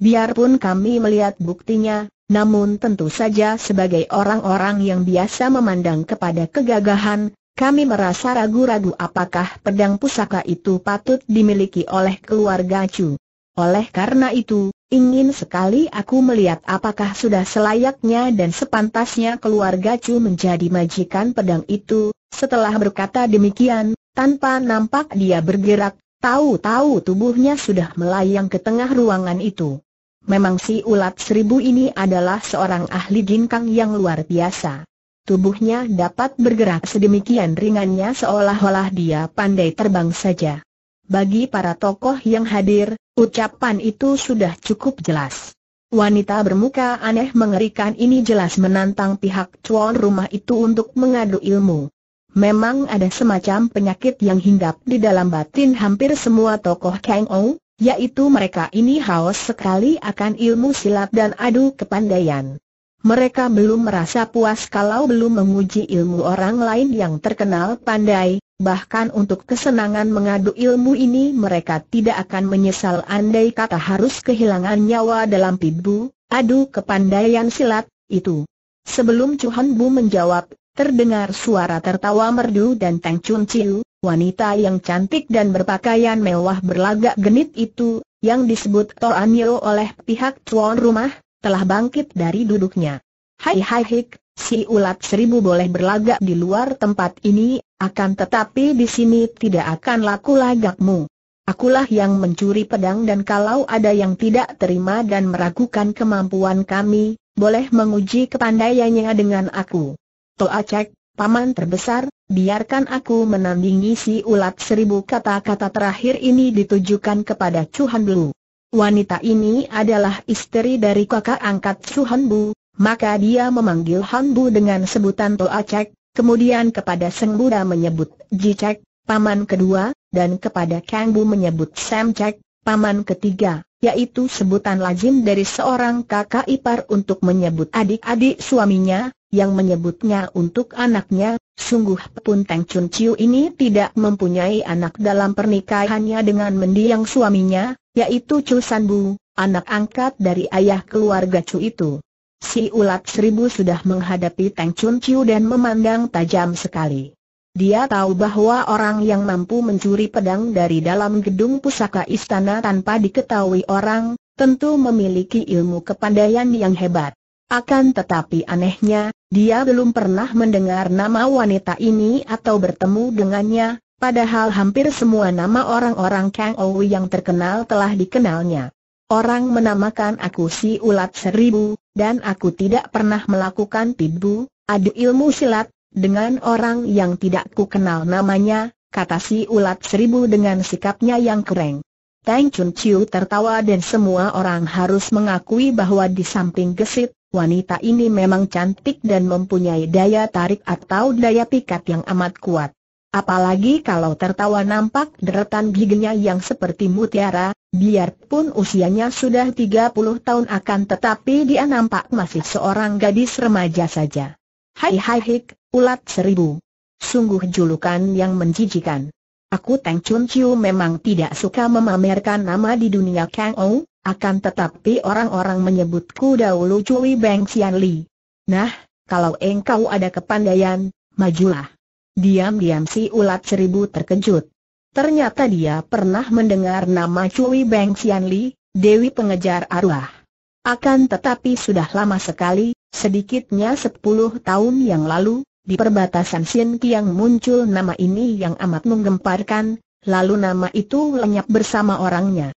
Biarpun kami melihat buktinya, namun tentu saja sebagai orang-orang yang biasa memandang kepada kegagahan, kami merasa ragu-ragu apakah pedang pusaka itu patut dimiliki oleh keluarga Chu. Oleh karena itu, Ingin sekali aku melihat apakah sudah selayaknya dan sepantasnya keluarga Chu menjadi majikan pedang itu. Setelah berkata demikian, tanpa nampak dia bergerak, tahu-tahu tubuhnya sudah melayang ke tengah ruangan itu. Memang si ulat seribu ini adalah seorang ahli ginkang yang luar biasa. Tubuhnya dapat bergerak sedemikian ringannya seolah-olah dia pandai terbang saja. Bagi para tokoh yang hadir, ucapan itu sudah cukup jelas. Wanita bermuka aneh mengerikan ini jelas menantang pihak tuan rumah itu untuk mengadu ilmu. Memang ada semacam penyakit yang hinggap di dalam batin hampir semua tokoh Kang Ou, yaitu mereka ini haus sekali akan ilmu silat dan adu kepandaian. Mereka belum merasa puas kalau belum menguji ilmu orang lain yang terkenal pandai, bahkan untuk kesenangan mengadu ilmu ini mereka tidak akan menyesal andai kata harus kehilangan nyawa dalam pibu, adu kepandaian silat, itu. Sebelum Chuhan Bu menjawab, terdengar suara tertawa merdu dan Tang Chun Chiu, wanita yang cantik dan berpakaian mewah berlagak genit itu, yang disebut An Yeo oleh pihak tuan rumah, telah bangkit dari duduknya. Hai hai hik, si ulat seribu boleh berlagak di luar tempat ini, akan tetapi di sini tidak akan laku lagakmu. Akulah yang mencuri pedang dan kalau ada yang tidak terima dan meragukan kemampuan kami, boleh menguji kepandaiannya dengan aku. Toa cek, paman terbesar, biarkan aku menandingi si ulat seribu kata-kata terakhir ini ditujukan kepada Chuhan Bu. Wanita ini adalah istri dari kakak angkat Chuhan Bu, maka dia memanggil Hanbu dengan sebutan Toa Cek, kemudian kepada Seng Buddha menyebut Ji Cek, paman kedua, dan kepada Kang Bu menyebut Sam Cek, paman ketiga, yaitu sebutan lazim dari seorang kakak ipar untuk menyebut adik-adik suaminya, yang menyebutnya untuk anaknya, sungguh pun Teng Chun Chiu ini tidak mempunyai anak dalam pernikahannya dengan mendiang suaminya, yaitu Chu San Bu, anak angkat dari ayah keluarga Chu itu. Si ulat seribu sudah menghadapi Tang Chun Chiu dan memandang tajam sekali. Dia tahu bahwa orang yang mampu mencuri pedang dari dalam gedung pusaka istana tanpa diketahui orang, tentu memiliki ilmu kepandaian yang hebat. Akan tetapi anehnya, dia belum pernah mendengar nama wanita ini atau bertemu dengannya, padahal hampir semua nama orang-orang Kang Owi yang terkenal telah dikenalnya. Orang menamakan aku si ulat seribu, dan aku tidak pernah melakukan tibu, adu ilmu silat, dengan orang yang tidak ku kenal namanya, kata si ulat seribu dengan sikapnya yang keren. Tang Chun Chiu tertawa dan semua orang harus mengakui bahwa di samping gesit, wanita ini memang cantik dan mempunyai daya tarik atau daya pikat yang amat kuat. Apalagi kalau tertawa nampak deretan giginya yang seperti mutiara, biarpun usianya sudah 30 tahun akan tetapi dia nampak masih seorang gadis remaja saja. Hai hai hik, ulat seribu. Sungguh julukan yang menjijikan. Aku Teng Chun Chiu memang tidak suka memamerkan nama di dunia Kang Ou, akan tetapi orang-orang menyebutku dahulu Cui Beng Xian Li. Nah, kalau engkau ada kepandaian, majulah. Diam-diam si ulat seribu terkejut. Ternyata dia pernah mendengar nama Cui Beng Xian Li, Dewi Pengejar Arwah. Akan tetapi sudah lama sekali, sedikitnya sepuluh tahun yang lalu, di perbatasan Xinjiang Kiang muncul nama ini yang amat menggemparkan, lalu nama itu lenyap bersama orangnya.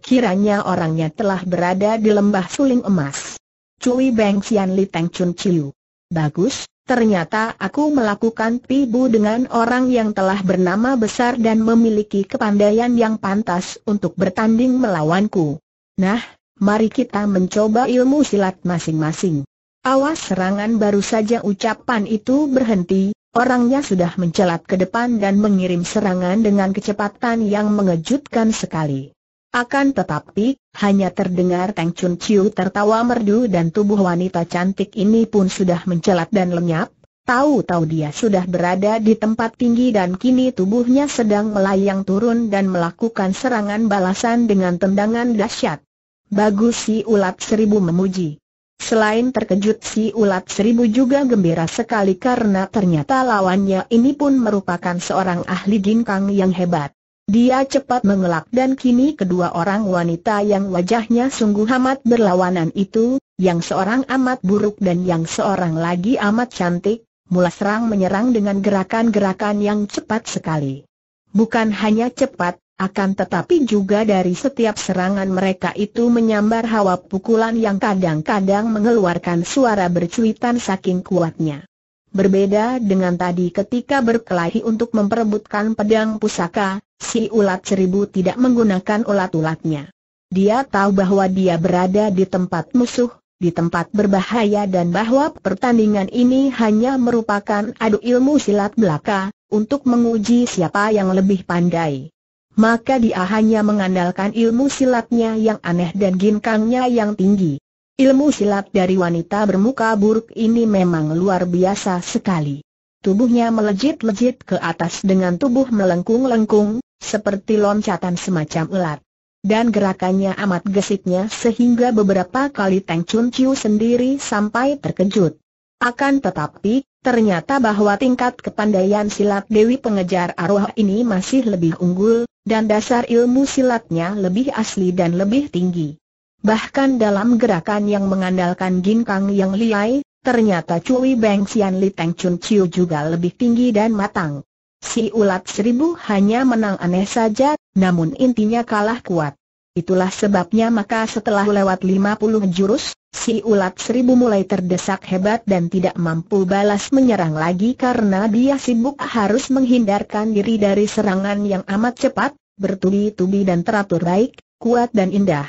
Kiranya orangnya telah berada di lembah suling emas. Cui Beng Xian Li Teng Chun Chiu. Bagus, ternyata aku melakukan pibu dengan orang yang telah bernama besar dan memiliki kepandaian yang pantas untuk bertanding melawanku. Nah, mari kita mencoba ilmu silat masing-masing. Awas serangan baru saja ucapan itu berhenti, orangnya sudah mencelat ke depan dan mengirim serangan dengan kecepatan yang mengejutkan sekali. Akan tetapi, hanya terdengar Teng Chun Chiu tertawa merdu dan tubuh wanita cantik ini pun sudah mencelat dan lenyap. Tahu-tahu dia sudah berada di tempat tinggi dan kini tubuhnya sedang melayang turun dan melakukan serangan balasan dengan tendangan dahsyat. Bagus si ulat seribu memuji. Selain terkejut si ulat seribu juga gembira sekali karena ternyata lawannya ini pun merupakan seorang ahli ginkang yang hebat. Dia cepat mengelak dan kini kedua orang wanita yang wajahnya sungguh amat berlawanan itu, yang seorang amat buruk dan yang seorang lagi amat cantik, mulai serang menyerang dengan gerakan-gerakan yang cepat sekali. Bukan hanya cepat, akan tetapi juga dari setiap serangan mereka itu menyambar hawa pukulan yang kadang-kadang mengeluarkan suara bercuitan saking kuatnya. Berbeda dengan tadi ketika berkelahi untuk memperebutkan pedang pusaka, si ulat seribu tidak menggunakan ulat-ulatnya. Dia tahu bahwa dia berada di tempat musuh, di tempat berbahaya dan bahwa pertandingan ini hanya merupakan adu ilmu silat belaka, untuk menguji siapa yang lebih pandai. Maka dia hanya mengandalkan ilmu silatnya yang aneh dan ginkangnya yang tinggi. Ilmu silat dari wanita bermuka buruk ini memang luar biasa sekali. Tubuhnya melejit-lejit ke atas dengan tubuh melengkung-lengkung, seperti loncatan semacam ular. Dan gerakannya amat gesitnya sehingga beberapa kali Teng Chun Chiu sendiri sampai terkejut. Akan tetapi, ternyata bahwa tingkat kepandaian silat Dewi Pengejar Arwah ini masih lebih unggul, dan dasar ilmu silatnya lebih asli dan lebih tinggi. Bahkan dalam gerakan yang mengandalkan ginkang yang liai, ternyata Cui Beng Xian Li Teng Chun Chiu juga lebih tinggi dan matang. Si ulat seribu hanya menang aneh saja, namun intinya kalah kuat. Itulah sebabnya maka setelah lewat 50 jurus, si ulat seribu mulai terdesak hebat dan tidak mampu balas menyerang lagi karena dia sibuk harus menghindarkan diri dari serangan yang amat cepat, bertubi-tubi dan teratur baik, kuat dan indah.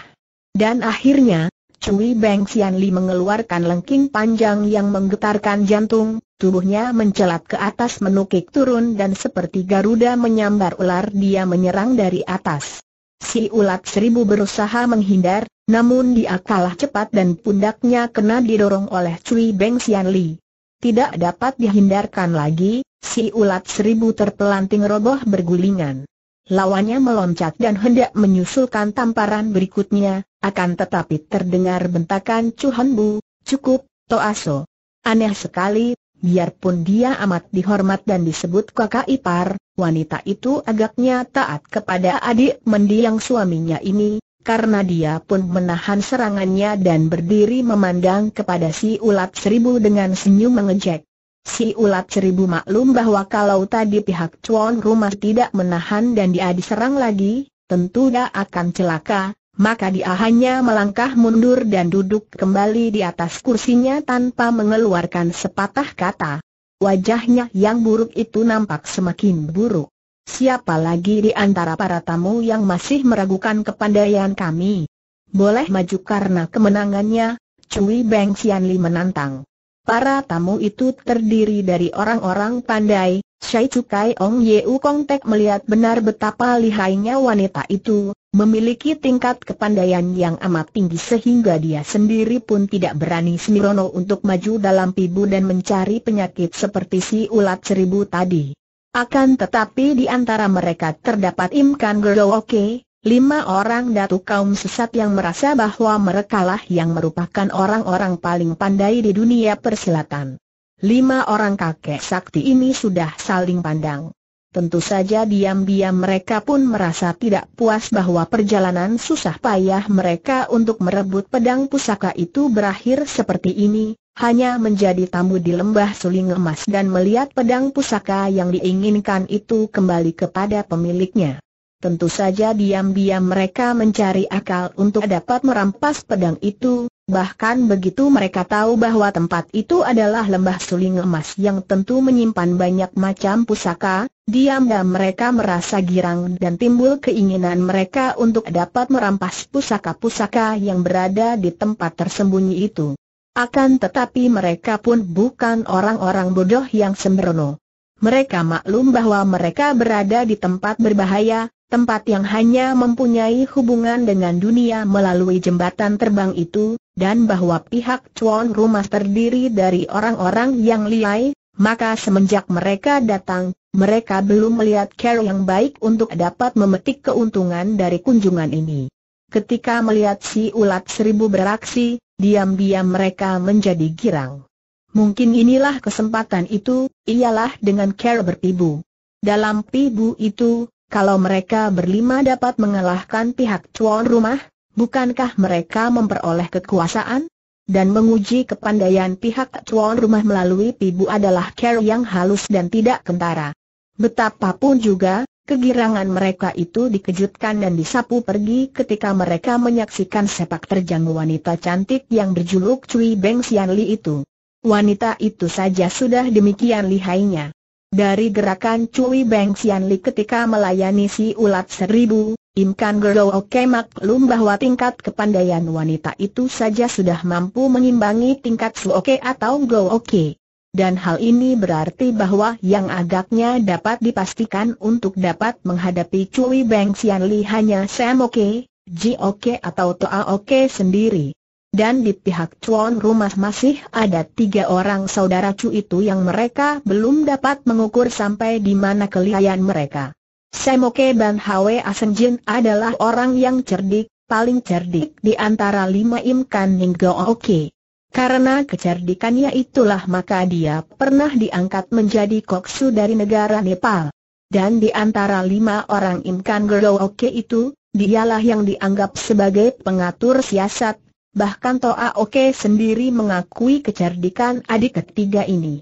Dan akhirnya, Cui Beng Xian Li mengeluarkan lengking panjang yang menggetarkan jantung, Tubuhnya mencelat ke atas menukik turun dan seperti Garuda menyambar ular dia menyerang dari atas. Si ulat seribu berusaha menghindar, namun dia kalah cepat dan pundaknya kena didorong oleh Cui Beng Xian Li. Tidak dapat dihindarkan lagi, si ulat seribu terpelanting roboh bergulingan. Lawannya meloncat dan hendak menyusulkan tamparan berikutnya, akan tetapi terdengar bentakan Cuhan Bu, cukup, Toaso. Aneh sekali, Biarpun dia amat dihormat dan disebut kakak ipar, wanita itu agaknya taat kepada adik mendiang suaminya ini, karena dia pun menahan serangannya dan berdiri memandang kepada si ulat seribu dengan senyum mengejek. Si ulat seribu maklum bahwa kalau tadi pihak cuan rumah tidak menahan dan dia diserang lagi, tentu dia akan celaka, maka dia hanya melangkah mundur dan duduk kembali di atas kursinya tanpa mengeluarkan sepatah kata. Wajahnya yang buruk itu nampak semakin buruk. Siapa lagi di antara para tamu yang masih meragukan kepandaian kami? Boleh maju karena kemenangannya, Cui Beng Xianli menantang. Para tamu itu terdiri dari orang-orang pandai, Syai Cukai Ong Yeu Kong Tek melihat benar betapa lihainya wanita itu, memiliki tingkat kepandaian yang amat tinggi sehingga dia sendiri pun tidak berani semirono untuk maju dalam pibu dan mencari penyakit seperti si ulat seribu tadi. Akan tetapi di antara mereka terdapat Imkan Oke, lima orang datu kaum sesat yang merasa bahwa merekalah yang merupakan orang-orang paling pandai di dunia persilatan. Lima orang kakek sakti ini sudah saling pandang. Tentu saja diam-diam mereka pun merasa tidak puas bahwa perjalanan susah payah mereka untuk merebut pedang pusaka itu berakhir seperti ini, hanya menjadi tamu di lembah suling emas dan melihat pedang pusaka yang diinginkan itu kembali kepada pemiliknya. Tentu saja diam-diam mereka mencari akal untuk dapat merampas pedang itu, bahkan begitu mereka tahu bahwa tempat itu adalah lembah suling emas yang tentu menyimpan banyak macam pusaka, diam-diam mereka merasa girang dan timbul keinginan mereka untuk dapat merampas pusaka-pusaka yang berada di tempat tersembunyi itu. Akan tetapi mereka pun bukan orang-orang bodoh yang sembrono. Mereka maklum bahwa mereka berada di tempat berbahaya, tempat yang hanya mempunyai hubungan dengan dunia melalui jembatan terbang itu, dan bahwa pihak Chuan Rumah terdiri dari orang-orang yang liai, maka semenjak mereka datang, mereka belum melihat cara yang baik untuk dapat memetik keuntungan dari kunjungan ini. Ketika melihat si ulat seribu beraksi, diam-diam mereka menjadi girang. Mungkin inilah kesempatan itu, ialah dengan cara berpibu. Dalam pibu itu, kalau mereka berlima dapat mengalahkan pihak tuan rumah, bukankah mereka memperoleh kekuasaan? Dan menguji kepandaian pihak tuan rumah melalui pibu adalah care yang halus dan tidak kentara. Betapapun juga, kegirangan mereka itu dikejutkan dan disapu pergi ketika mereka menyaksikan sepak terjang wanita cantik yang berjuluk Cui Beng Sian Li itu. Wanita itu saja sudah demikian lihainya. Dari gerakan Cui Beng Xian Li ketika melayani si ulat seribu, Imkan Gero Oke maklum bahwa tingkat kepandaian wanita itu saja sudah mampu mengimbangi tingkat Su Oke atau Go Oke. Dan hal ini berarti bahwa yang agaknya dapat dipastikan untuk dapat menghadapi Cui Beng Xian Li hanya Sam Oke, Ji Oke atau Toa Oke sendiri. Dan di pihak tuan rumah masih ada tiga orang saudara cu itu yang mereka belum dapat mengukur sampai di mana kelihayan mereka. Semoke Ban Hwe Asenjin adalah orang yang cerdik, paling cerdik di antara lima imkan hingga oke. Karena kecerdikannya itulah maka dia pernah diangkat menjadi koksu dari negara Nepal. Dan di antara lima orang imkan Gerdo Oke itu, dialah yang dianggap sebagai pengatur siasat bahkan Toa Oke sendiri mengakui kecerdikan adik ketiga ini.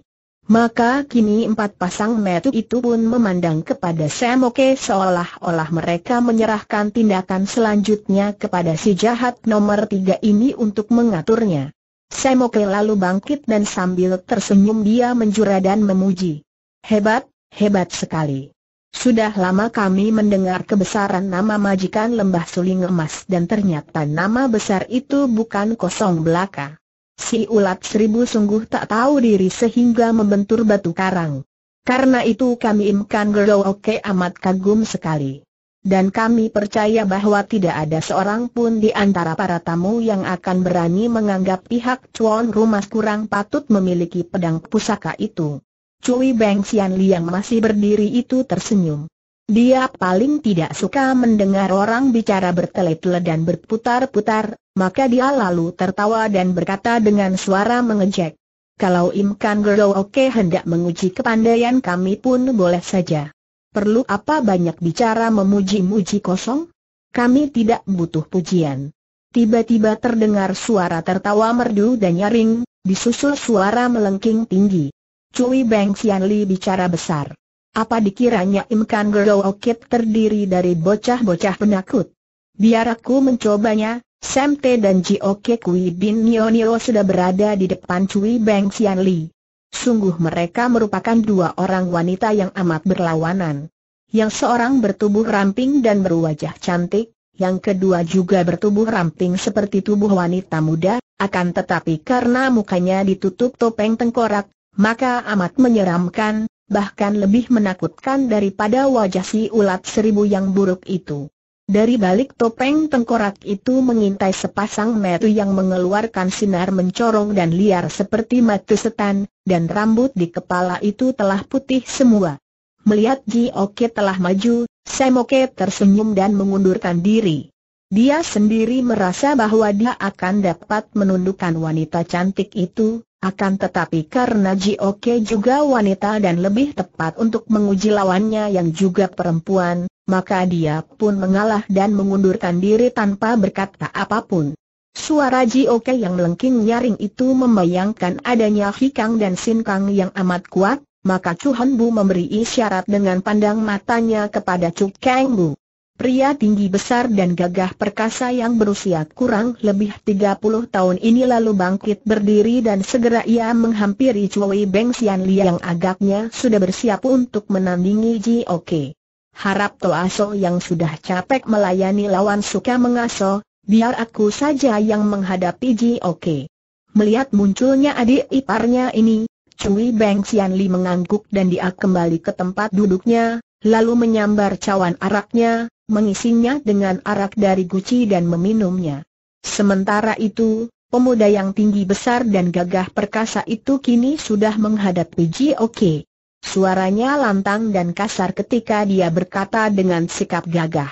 Maka kini empat pasang metu itu pun memandang kepada Sam Oke seolah-olah mereka menyerahkan tindakan selanjutnya kepada si jahat nomor tiga ini untuk mengaturnya. Sam Oke lalu bangkit dan sambil tersenyum dia menjura dan memuji. Hebat, hebat sekali. Sudah lama kami mendengar kebesaran nama majikan lembah suling emas dan ternyata nama besar itu bukan kosong belaka. Si ulat seribu sungguh tak tahu diri sehingga membentur batu karang. Karena itu kami imkan gelo Oke amat kagum sekali. Dan kami percaya bahwa tidak ada seorang pun di antara para tamu yang akan berani menganggap pihak cuan rumah kurang patut memiliki pedang pusaka itu. Cui Beng Sian yang masih berdiri itu tersenyum. Dia paling tidak suka mendengar orang bicara bertele-tele dan berputar-putar, maka dia lalu tertawa dan berkata dengan suara mengejek. Kalau Im Kan Gero Oke hendak menguji kepandaian kami pun boleh saja. Perlu apa banyak bicara memuji-muji kosong? Kami tidak butuh pujian. Tiba-tiba terdengar suara tertawa merdu dan nyaring, disusul suara melengking tinggi. Cui Beng Sian Li bicara besar. Apa dikiranya Im Kan Gerdo Okit terdiri dari bocah-bocah penakut? Biar aku mencobanya, Sam Te dan Ji Oke Kui Bin Nio Nio sudah berada di depan Cui Beng Sian Li. Sungguh mereka merupakan dua orang wanita yang amat berlawanan. Yang seorang bertubuh ramping dan berwajah cantik, yang kedua juga bertubuh ramping seperti tubuh wanita muda, akan tetapi karena mukanya ditutup topeng tengkorak, maka amat menyeramkan, bahkan lebih menakutkan daripada wajah si ulat seribu yang buruk itu. Dari balik topeng tengkorak itu mengintai sepasang mata yang mengeluarkan sinar mencorong dan liar seperti mata setan, dan rambut di kepala itu telah putih semua. Melihat Ji Oke telah maju, Semoke tersenyum dan mengundurkan diri. Dia sendiri merasa bahwa dia akan dapat menundukkan wanita cantik itu, akan tetapi karena Jioke juga wanita dan lebih tepat untuk menguji lawannya yang juga perempuan, maka dia pun mengalah dan mengundurkan diri tanpa berkata apapun. Suara Jioke yang melengking nyaring itu membayangkan adanya Hikang dan Sinkang yang amat kuat, maka Chu Bu memberi isyarat dengan pandang matanya kepada Chu Kang Bu. Pria tinggi besar dan gagah perkasa yang berusia kurang lebih 30 tahun ini lalu bangkit berdiri dan segera ia menghampiri Cui Beng Sian Li yang agaknya sudah bersiap untuk menandingi Ji Oke. Harap Toaso yang sudah capek melayani lawan suka mengaso, biar aku saja yang menghadapi Ji Oke. Melihat munculnya adik iparnya ini, Cui Beng Sian Li mengangguk dan dia kembali ke tempat duduknya, lalu menyambar cawan araknya, mengisinya dengan arak dari guci dan meminumnya. Sementara itu, pemuda yang tinggi besar dan gagah perkasa itu kini sudah menghadapi Oke. Suaranya lantang dan kasar ketika dia berkata dengan sikap gagah.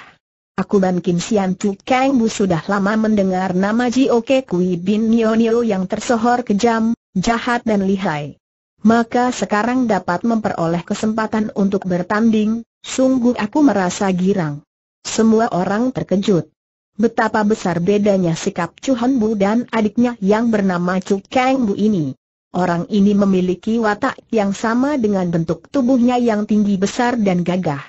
Aku Ban Kim Sian Chu Kang Bu sudah lama mendengar nama Ji Oke Kui Bin Nionio yang tersohor kejam, jahat dan lihai. Maka sekarang dapat memperoleh kesempatan untuk bertanding, sungguh aku merasa girang. Semua orang terkejut. Betapa besar bedanya sikap Chu Han Bu dan adiknya yang bernama Chu Kang Bu ini. Orang ini memiliki watak yang sama dengan bentuk tubuhnya yang tinggi besar dan gagah.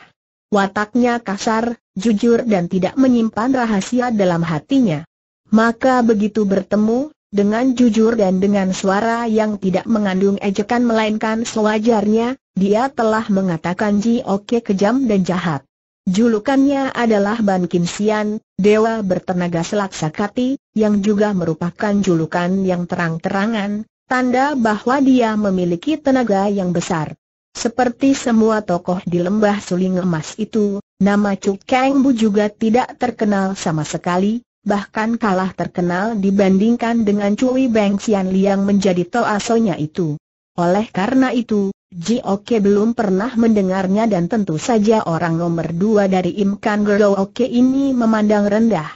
Wataknya kasar, jujur dan tidak menyimpan rahasia dalam hatinya. Maka begitu bertemu, dengan jujur dan dengan suara yang tidak mengandung ejekan melainkan sewajarnya, dia telah mengatakan Ji Oke kejam dan jahat. Julukannya adalah Ban Kim Sian, Dewa Bertenaga sakati, yang juga merupakan julukan yang terang-terangan, tanda bahwa dia memiliki tenaga yang besar. Seperti semua tokoh di lembah suling emas itu, nama Chu Kang Bu juga tidak terkenal sama sekali, bahkan kalah terkenal dibandingkan dengan Cui Beng Sian Liang menjadi toasonya itu. Oleh karena itu, Ji Oke belum pernah mendengarnya dan tentu saja orang nomor dua dari Im Imkan Oke ini memandang rendah.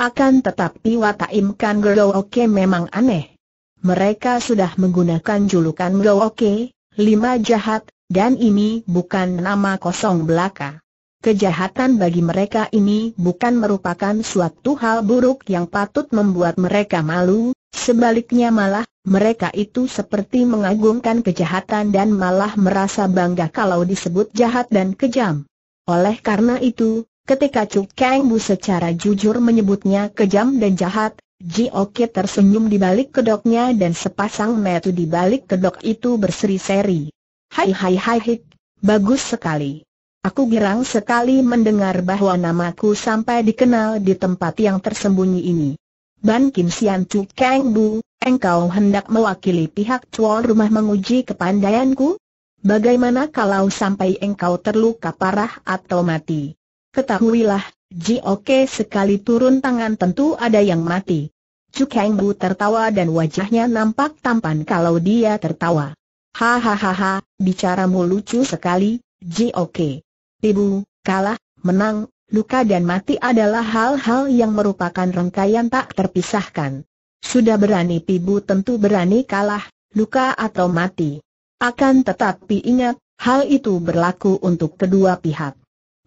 Akan tetapi watak Imkan Oke memang aneh. Mereka sudah menggunakan julukan Oke lima jahat, dan ini bukan nama kosong belaka. Kejahatan bagi mereka ini bukan merupakan suatu hal buruk yang patut membuat mereka malu, sebaliknya malah, mereka itu seperti mengagungkan kejahatan dan malah merasa bangga kalau disebut jahat dan kejam. Oleh karena itu, ketika Chu Kang Bu secara jujur menyebutnya kejam dan jahat, Ji Oke tersenyum di balik kedoknya dan sepasang metu di balik kedok itu berseri-seri. Hai hai hai hik, bagus sekali. Aku girang sekali mendengar bahwa namaku sampai dikenal di tempat yang tersembunyi ini. Ban Kim Sian Chu Kang Bu, engkau hendak mewakili pihak cuan rumah menguji kepandaianku? Bagaimana kalau sampai engkau terluka parah atau mati? Ketahuilah, Ji Oke sekali turun tangan tentu ada yang mati. Chu Kang Bu tertawa dan wajahnya nampak tampan kalau dia tertawa. Hahaha, bicaramu lucu sekali, Ji Oke tibu, kalah, menang, luka dan mati adalah hal-hal yang merupakan rangkaian tak terpisahkan. Sudah berani pibu tentu berani kalah, luka atau mati. Akan tetapi ingat, hal itu berlaku untuk kedua pihak.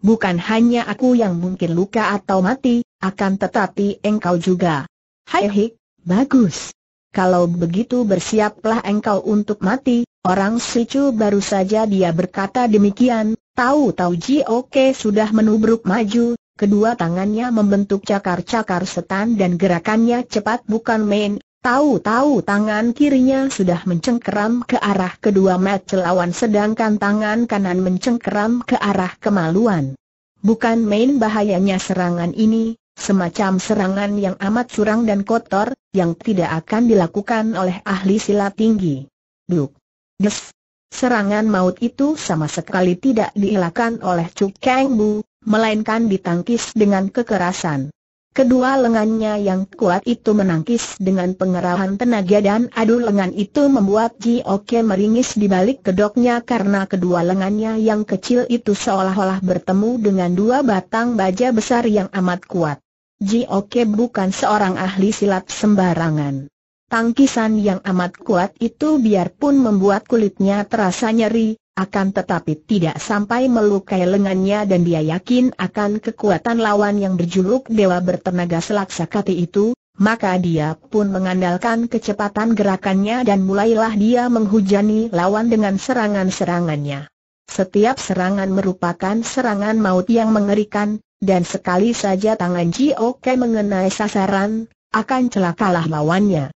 Bukan hanya aku yang mungkin luka atau mati, akan tetapi engkau juga. Hai hik, bagus. Kalau begitu bersiaplah engkau untuk mati, orang Sicu baru saja dia berkata demikian, Tahu-tahu Ji Oke, sudah menubruk maju, kedua tangannya membentuk cakar-cakar setan dan gerakannya cepat bukan main, tahu-tahu tangan kirinya sudah mencengkeram ke arah kedua mata lawan sedangkan tangan kanan mencengkeram ke arah kemaluan. Bukan main bahayanya serangan ini, semacam serangan yang amat curang dan kotor, yang tidak akan dilakukan oleh ahli silat tinggi. Duk. Des. Serangan maut itu sama sekali tidak dielakkan oleh Chu Kang Bu, melainkan ditangkis dengan kekerasan. Kedua lengannya yang kuat itu menangkis dengan pengerahan tenaga dan adu lengan itu membuat Ji Oke meringis di balik kedoknya karena kedua lengannya yang kecil itu seolah-olah bertemu dengan dua batang baja besar yang amat kuat. Ji Oke bukan seorang ahli silat sembarangan. Tangkisan yang amat kuat itu biarpun membuat kulitnya terasa nyeri, akan tetapi tidak sampai melukai lengannya dan dia yakin akan kekuatan lawan yang berjuluk Dewa Bertenaga Selaksakati itu, maka dia pun mengandalkan kecepatan gerakannya dan mulailah dia menghujani lawan dengan serangan-serangannya. Setiap serangan merupakan serangan maut yang mengerikan, dan sekali saja tangan Jioke mengenai sasaran, akan celakalah lawannya.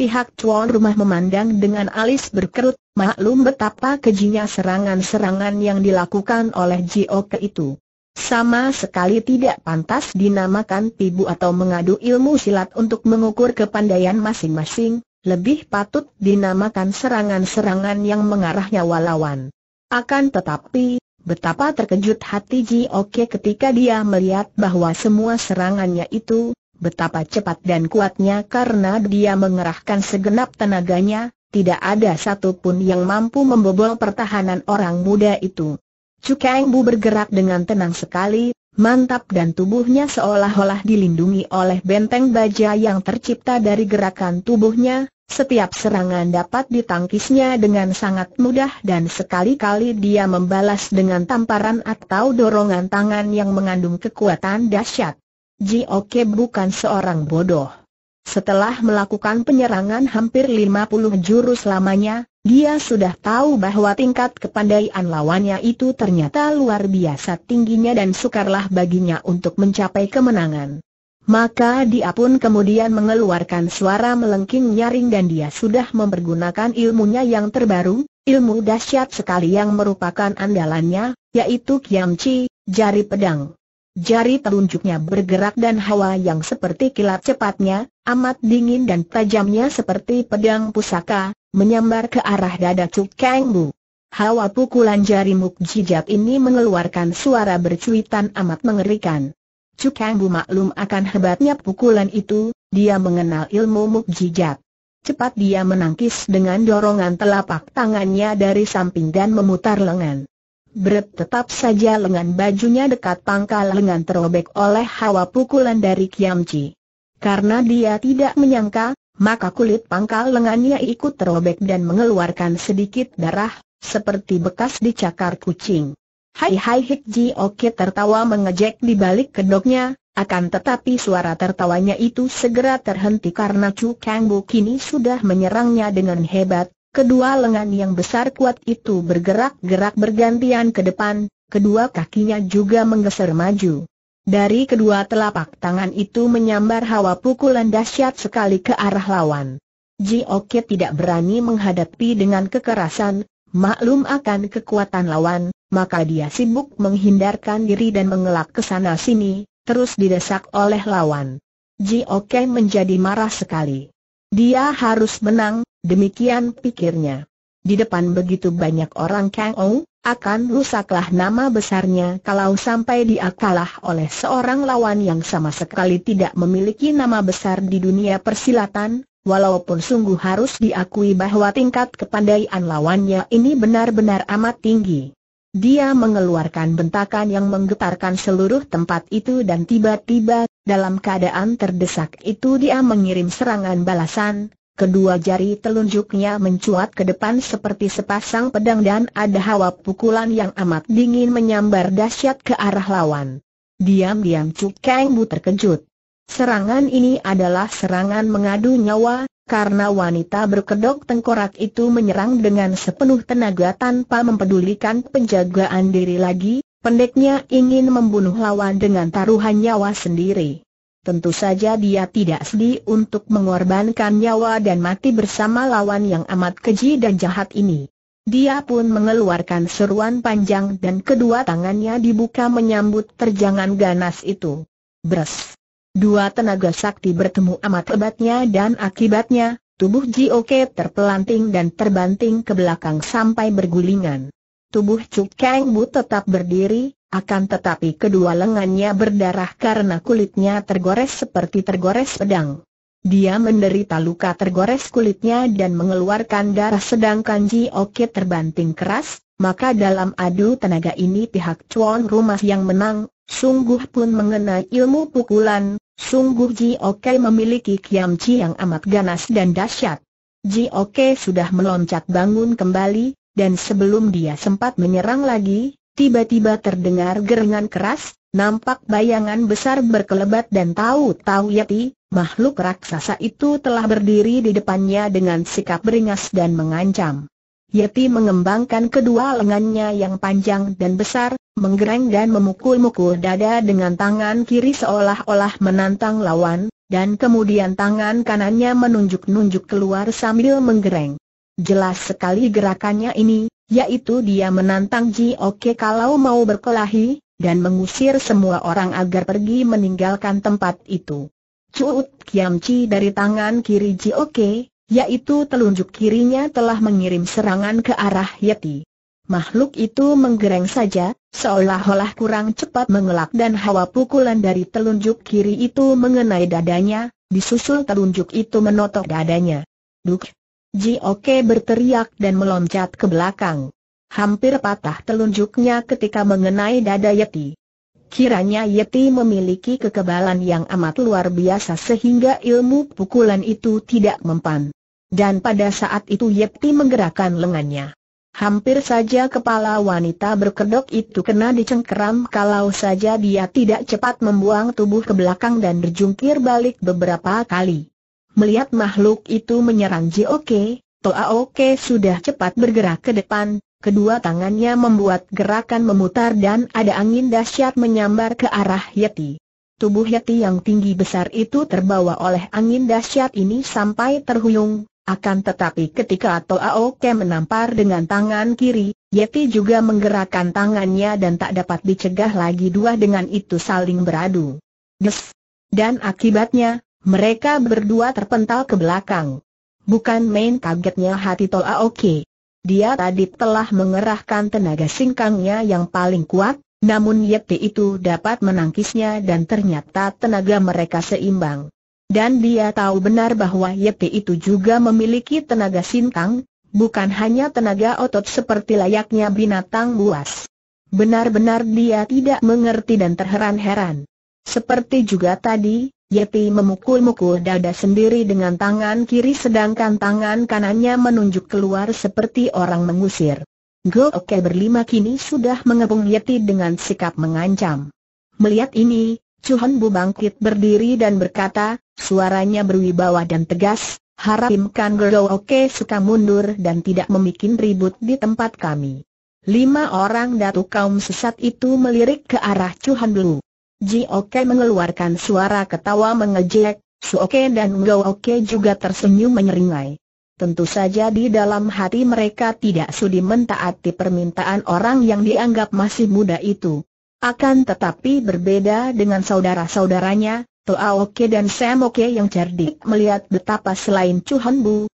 Pihak tuan rumah memandang dengan alis berkerut, maklum betapa kejinya serangan-serangan yang dilakukan oleh Jioke itu. Sama sekali tidak pantas dinamakan pibu atau mengadu ilmu silat untuk mengukur kepandaian masing-masing, lebih patut dinamakan serangan-serangan yang mengarahnya walawan. Akan tetapi, betapa terkejut hati Ji Jioke ketika dia melihat bahwa semua serangannya itu, betapa cepat dan kuatnya karena dia mengerahkan segenap tenaganya, tidak ada satupun yang mampu membobol pertahanan orang muda itu. Cukeng Bu bergerak dengan tenang sekali, mantap dan tubuhnya seolah-olah dilindungi oleh benteng baja yang tercipta dari gerakan tubuhnya, setiap serangan dapat ditangkisnya dengan sangat mudah dan sekali-kali dia membalas dengan tamparan atau dorongan tangan yang mengandung kekuatan dahsyat. Ji Jioke bukan seorang bodoh. Setelah melakukan penyerangan hampir 50 jurus lamanya, dia sudah tahu bahwa tingkat kepandaian lawannya itu ternyata luar biasa tingginya dan sukarlah baginya untuk mencapai kemenangan. Maka dia pun kemudian mengeluarkan suara melengking nyaring dan dia sudah mempergunakan ilmunya yang terbaru, ilmu dahsyat sekali yang merupakan andalannya, yaitu Kiamci, jari pedang. Jari telunjuknya bergerak dan hawa yang seperti kilat cepatnya, amat dingin dan tajamnya seperti pedang pusaka, menyambar ke arah dada Cuk Kang Bu. Hawa pukulan jari mukjizat ini mengeluarkan suara bercuitan amat mengerikan. Kang Bu maklum akan hebatnya pukulan itu, dia mengenal ilmu mukjizat. Cepat dia menangkis dengan dorongan telapak tangannya dari samping dan memutar lengan. Bret tetap saja lengan bajunya dekat pangkal lengan terobek oleh hawa pukulan dari Kiamci. Karena dia tidak menyangka, maka kulit pangkal lengannya ikut terobek dan mengeluarkan sedikit darah, seperti bekas dicakar kucing. Hai hai Hik Ji Oke tertawa mengejek di balik kedoknya, akan tetapi suara tertawanya itu segera terhenti karena Chu Kang Bu kini sudah menyerangnya dengan hebat, Kedua lengan yang besar kuat itu bergerak-gerak bergantian ke depan, kedua kakinya juga menggeser maju. Dari kedua telapak tangan itu menyambar hawa pukulan dahsyat sekali ke arah lawan. Ji Oket tidak berani menghadapi dengan kekerasan, maklum akan kekuatan lawan, maka dia sibuk menghindarkan diri dan mengelak ke sana sini, terus didesak oleh lawan. Ji Oket menjadi marah sekali. Dia harus menang, demikian pikirnya. Di depan begitu banyak orang Kang Ou, akan rusaklah nama besarnya kalau sampai dia kalah oleh seorang lawan yang sama sekali tidak memiliki nama besar di dunia persilatan, Walaupun sungguh harus diakui bahwa tingkat kepandaian lawannya ini benar-benar amat tinggi. Dia mengeluarkan bentakan yang menggetarkan seluruh tempat itu dan tiba-tiba, dalam keadaan terdesak itu dia mengirim serangan balasan, kedua jari telunjuknya mencuat ke depan seperti sepasang pedang dan ada hawa pukulan yang amat dingin menyambar dahsyat ke arah lawan. Diam-diam Cukeng Bu terkejut. Serangan ini adalah serangan mengadu nyawa, karena wanita berkedok tengkorak itu menyerang dengan sepenuh tenaga tanpa mempedulikan penjagaan diri lagi, pendeknya ingin membunuh lawan dengan taruhan nyawa sendiri. Tentu saja dia tidak sedih untuk mengorbankan nyawa dan mati bersama lawan yang amat keji dan jahat ini. Dia pun mengeluarkan seruan panjang dan kedua tangannya dibuka menyambut terjangan ganas itu. Bres! Dua tenaga sakti bertemu amat hebatnya dan akibatnya, tubuh Jioke terpelanting dan terbanting ke belakang sampai bergulingan. Tubuh Cuk Kang Bu tetap berdiri, akan tetapi kedua lengannya berdarah karena kulitnya tergores seperti tergores pedang. Dia menderita luka tergores kulitnya dan mengeluarkan darah sedangkan Jioke terbanting keras, maka dalam adu tenaga ini pihak Chuan Rumah yang menang, sungguh pun mengenai ilmu pukulan, Sungguh Ji Oke memiliki kiamci yang amat ganas dan dahsyat. Ji Oke sudah meloncat bangun kembali, dan sebelum dia sempat menyerang lagi, tiba-tiba terdengar geringan keras, nampak bayangan besar berkelebat dan tahu-tahu Yati, makhluk raksasa itu telah berdiri di depannya dengan sikap beringas dan mengancam. Yeti mengembangkan kedua lengannya yang panjang dan besar, menggereng dan memukul-mukul dada dengan tangan kiri seolah-olah menantang lawan, dan kemudian tangan kanannya menunjuk-nunjuk keluar sambil menggereng. Jelas sekali gerakannya ini, yaitu dia menantang Ji Oke kalau mau berkelahi, dan mengusir semua orang agar pergi meninggalkan tempat itu. Cuut Kiam Chi dari tangan kiri Ji Oke, yaitu telunjuk kirinya telah mengirim serangan ke arah Yeti. Makhluk itu menggereng saja, seolah-olah kurang cepat mengelak dan hawa pukulan dari telunjuk kiri itu mengenai dadanya, disusul telunjuk itu menotok dadanya. Duk! Jioke berteriak dan meloncat ke belakang. Hampir patah telunjuknya ketika mengenai dada Yeti. Kiranya Yeti memiliki kekebalan yang amat luar biasa sehingga ilmu pukulan itu tidak mempan. Dan pada saat itu Yepti menggerakkan lengannya. Hampir saja kepala wanita berkedok itu kena dicengkeram kalau saja dia tidak cepat membuang tubuh ke belakang dan berjungkir balik beberapa kali. Melihat makhluk itu menyerang Toa Toaoke sudah cepat bergerak ke depan, kedua tangannya membuat gerakan memutar dan ada angin dahsyat menyambar ke arah Yeti. Tubuh Yeti yang tinggi besar itu terbawa oleh angin dahsyat ini sampai terhuyung, akan tetapi ketika Toaoke menampar dengan tangan kiri, Yeti juga menggerakkan tangannya dan tak dapat dicegah lagi dua dengan itu saling beradu. Des! Dan akibatnya, mereka berdua terpental ke belakang. Bukan main kagetnya hati Toaoke. Dia tadi telah mengerahkan tenaga singkangnya yang paling kuat, namun Yeti itu dapat menangkisnya dan ternyata tenaga mereka seimbang. Dan dia tahu benar bahwa Yeti itu juga memiliki tenaga sintang, bukan hanya tenaga otot seperti layaknya binatang buas. Benar-benar dia tidak mengerti dan terheran-heran. Seperti juga tadi, Yeti memukul-mukul dada sendiri dengan tangan kiri sedangkan tangan kanannya menunjuk keluar seperti orang mengusir. Go Oke berlima kini sudah mengepung Yeti dengan sikap mengancam. Melihat ini, Cuhan Bu bangkit berdiri dan berkata, suaranya berwibawa dan tegas, harapimkan Gerdo Oke suka mundur dan tidak membuat ribut di tempat kami. Lima orang datu kaum sesat itu melirik ke arah Cuhan Blu. Ji Oke mengeluarkan suara ketawa mengejek, Su Oke dan Ngo Oke juga tersenyum menyeringai. Tentu saja di dalam hati mereka tidak sudi mentaati permintaan orang yang dianggap masih muda itu. Akan tetapi berbeda dengan saudara-saudaranya, Toaoke dan Oke yang cerdik melihat betapa selain Chu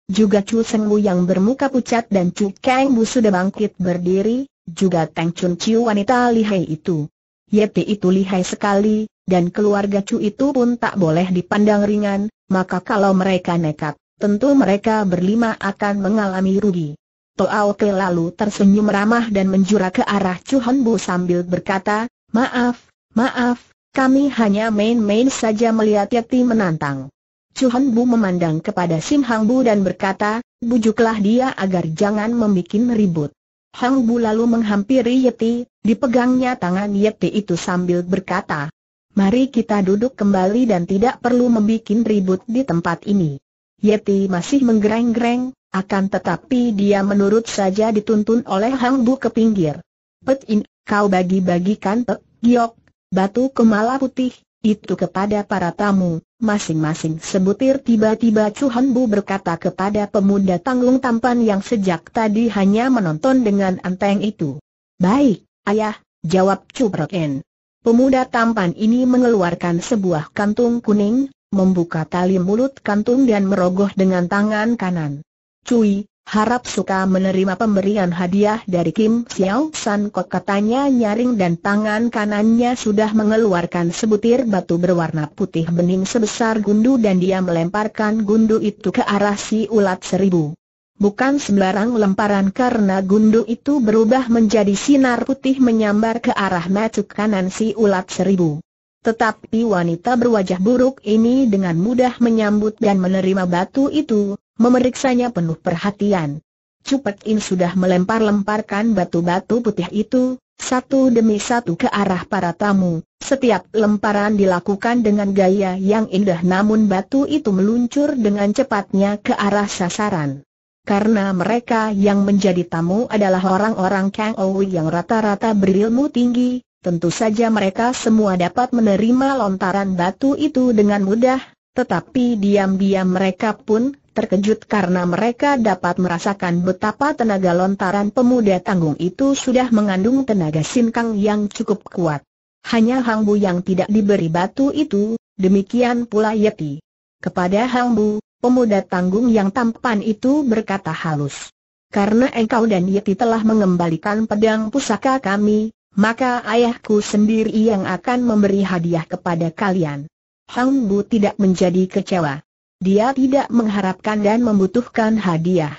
juga Chu Seng yang bermuka pucat dan Chu Kang Bu sudah bangkit berdiri, juga Tang Chun Chiu wanita lihai itu. Yeti itu lihai sekali, dan keluarga Chu itu pun tak boleh dipandang ringan, maka kalau mereka nekat, tentu mereka berlima akan mengalami rugi. Toal ke lalu tersenyum ramah dan menjura ke arah Chu Bu sambil berkata, Maaf, maaf, kami hanya main-main saja melihat Yati menantang. Chu Bu memandang kepada Sim Hang Bu dan berkata, Bujuklah dia agar jangan membuat ribut. Hang Bu lalu menghampiri Yeti, dipegangnya tangan Yeti itu sambil berkata, Mari kita duduk kembali dan tidak perlu membuat ribut di tempat ini. Yeti masih menggereng-gereng, akan tetapi dia menurut saja dituntun oleh Hang Bu ke pinggir. Pet In, kau bagi-bagikan pek, giok, batu kemala putih, itu kepada para tamu, masing-masing sebutir tiba-tiba Chu Han Bu berkata kepada pemuda tanggung Tampan yang sejak tadi hanya menonton dengan anteng itu. Baik, ayah, jawab Chu Prok En. Pemuda tampan ini mengeluarkan sebuah kantung kuning, membuka tali mulut kantung dan merogoh dengan tangan kanan. Cui, harap suka menerima pemberian hadiah dari Kim Xiao San Kok katanya nyaring dan tangan kanannya sudah mengeluarkan sebutir batu berwarna putih bening sebesar gundu dan dia melemparkan gundu itu ke arah si ulat seribu. Bukan sembarang lemparan karena gundu itu berubah menjadi sinar putih menyambar ke arah mata kanan si ulat seribu. Tetapi wanita berwajah buruk ini dengan mudah menyambut dan menerima batu itu, memeriksanya penuh perhatian. Cupet In sudah melempar-lemparkan batu-batu putih itu, satu demi satu ke arah para tamu. Setiap lemparan dilakukan dengan gaya yang indah namun batu itu meluncur dengan cepatnya ke arah sasaran. Karena mereka yang menjadi tamu adalah orang-orang Kang Owi yang rata-rata berilmu tinggi, tentu saja mereka semua dapat menerima lontaran batu itu dengan mudah, tetapi diam-diam mereka pun terkejut karena mereka dapat merasakan betapa tenaga lontaran pemuda tanggung itu sudah mengandung tenaga sinkang yang cukup kuat. Hanya Hang Bu yang tidak diberi batu itu, demikian pula Yeti. Kepada Hang Bu, pemuda tanggung yang tampan itu berkata halus. Karena engkau dan Yeti telah mengembalikan pedang pusaka kami, maka ayahku sendiri yang akan memberi hadiah kepada kalian. Hang Bu tidak menjadi kecewa. Dia tidak mengharapkan dan membutuhkan hadiah.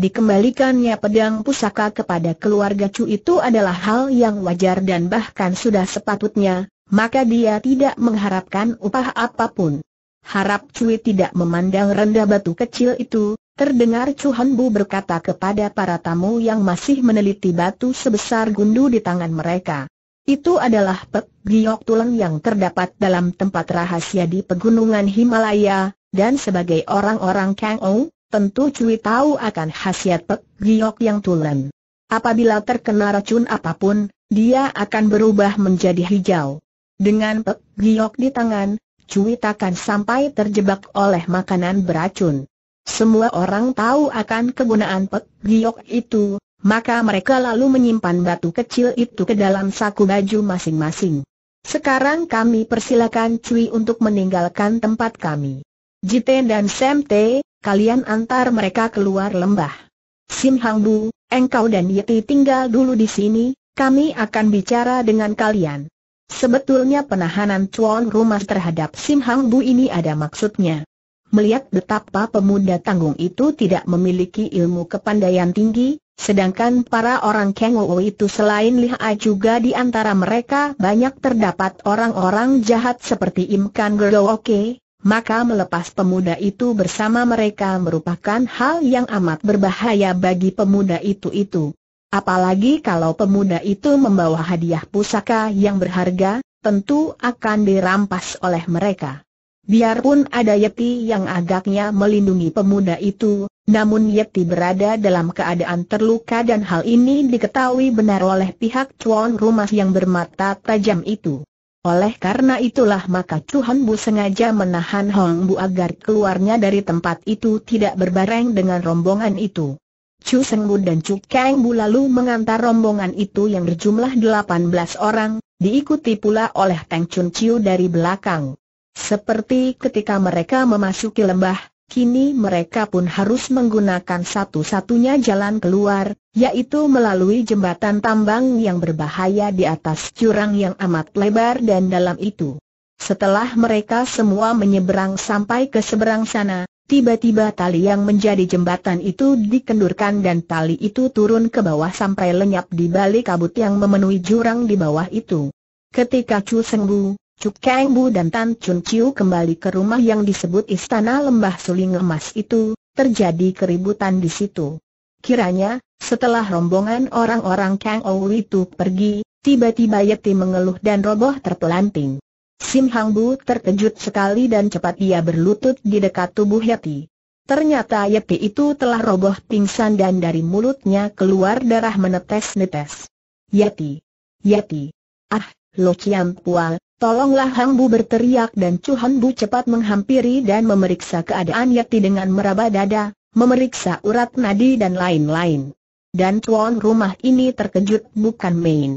Dikembalikannya pedang pusaka kepada keluarga Chu itu adalah hal yang wajar dan bahkan sudah sepatutnya, maka dia tidak mengharapkan upah apapun. Harap Cui tidak memandang rendah batu kecil itu, Terdengar Chu Han Bu berkata kepada para tamu yang masih meneliti batu sebesar gundu di tangan mereka. Itu adalah pek giok tulang yang terdapat dalam tempat rahasia di pegunungan Himalaya, dan sebagai orang-orang Kang Ong, tentu Cui tahu akan khasiat Pek Giok yang tulen. Apabila terkena racun apapun, dia akan berubah menjadi hijau. Dengan Pek Giok di tangan, Cui takkan sampai terjebak oleh makanan beracun. Semua orang tahu akan kegunaan Pek Giok itu, maka mereka lalu menyimpan batu kecil itu ke dalam saku baju masing-masing. Sekarang kami persilakan Cui untuk meninggalkan tempat kami. Jiten dan Sam T, kalian antar mereka keluar lembah. Sim Hang Bu, engkau dan Yeti tinggal dulu di sini, kami akan bicara dengan kalian. Sebetulnya penahanan cuan Rumah terhadap Sim Hang Bu ini ada maksudnya. Melihat betapa pemuda tanggung itu tidak memiliki ilmu kepandaian tinggi, sedangkan para orang Kengowo itu selain Li Hai juga di antara mereka banyak terdapat orang-orang jahat seperti Im Kan Oke maka melepas pemuda itu bersama mereka merupakan hal yang amat berbahaya bagi pemuda itu-itu. Apalagi kalau pemuda itu membawa hadiah pusaka yang berharga, tentu akan dirampas oleh mereka. Biarpun ada Yeti yang agaknya melindungi pemuda itu, namun Yeti berada dalam keadaan terluka dan hal ini diketahui benar oleh pihak tuan rumah yang bermata tajam itu. Oleh karena itulah maka Chuhan Bu sengaja menahan Hong Bu agar keluarnya dari tempat itu tidak berbareng dengan rombongan itu. Chu Seng Bu dan Chu Kang Bu lalu mengantar rombongan itu yang berjumlah 18 orang, diikuti pula oleh Teng Chun Chiu dari belakang. Seperti ketika mereka memasuki lembah, kini mereka pun harus menggunakan satu-satunya jalan keluar, yaitu melalui jembatan tambang yang berbahaya di atas jurang yang amat lebar dan dalam itu. Setelah mereka semua menyeberang sampai ke seberang sana, tiba-tiba tali yang menjadi jembatan itu dikendurkan dan tali itu turun ke bawah sampai lenyap di balik kabut yang memenuhi jurang di bawah itu. Ketika Chu Sengbu, Cuk Kang Bu dan Tan Chun Chiu kembali ke rumah yang disebut Istana Lembah Suling Emas itu, terjadi keributan di situ. Kiranya, setelah rombongan orang-orang Kang Ou itu pergi, tiba-tiba Yeti mengeluh dan roboh terpelanting. Sim Hang Bu terkejut sekali dan cepat ia berlutut di dekat tubuh Yeti. Ternyata Yeti itu telah roboh pingsan dan dari mulutnya keluar darah menetes-netes. Yeti! Yeti! Ah, Lo Chiam Pual, Tolonglah Hang Bu berteriak dan Chu Han Bu cepat menghampiri dan memeriksa keadaan Yati dengan meraba dada, memeriksa urat nadi dan lain-lain. Dan tuan rumah ini terkejut bukan main.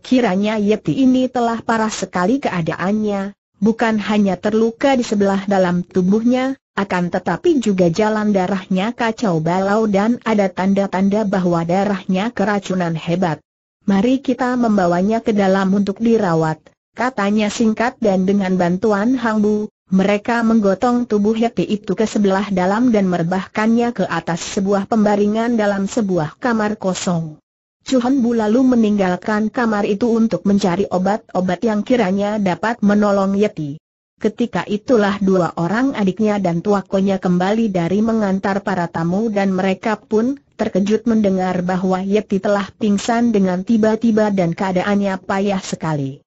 Kiranya yati ini telah parah sekali keadaannya, bukan hanya terluka di sebelah dalam tubuhnya, akan tetapi juga jalan darahnya kacau balau dan ada tanda-tanda bahwa darahnya keracunan hebat. Mari kita membawanya ke dalam untuk dirawat, katanya singkat dan dengan bantuan Hang Bu, mereka menggotong tubuh Yeti itu ke sebelah dalam dan merebahkannya ke atas sebuah pembaringan dalam sebuah kamar kosong. Han Bu lalu meninggalkan kamar itu untuk mencari obat-obat yang kiranya dapat menolong Yeti. Ketika itulah dua orang adiknya dan tuakonya kembali dari mengantar para tamu dan mereka pun terkejut mendengar bahwa Yeti telah pingsan dengan tiba-tiba dan keadaannya payah sekali.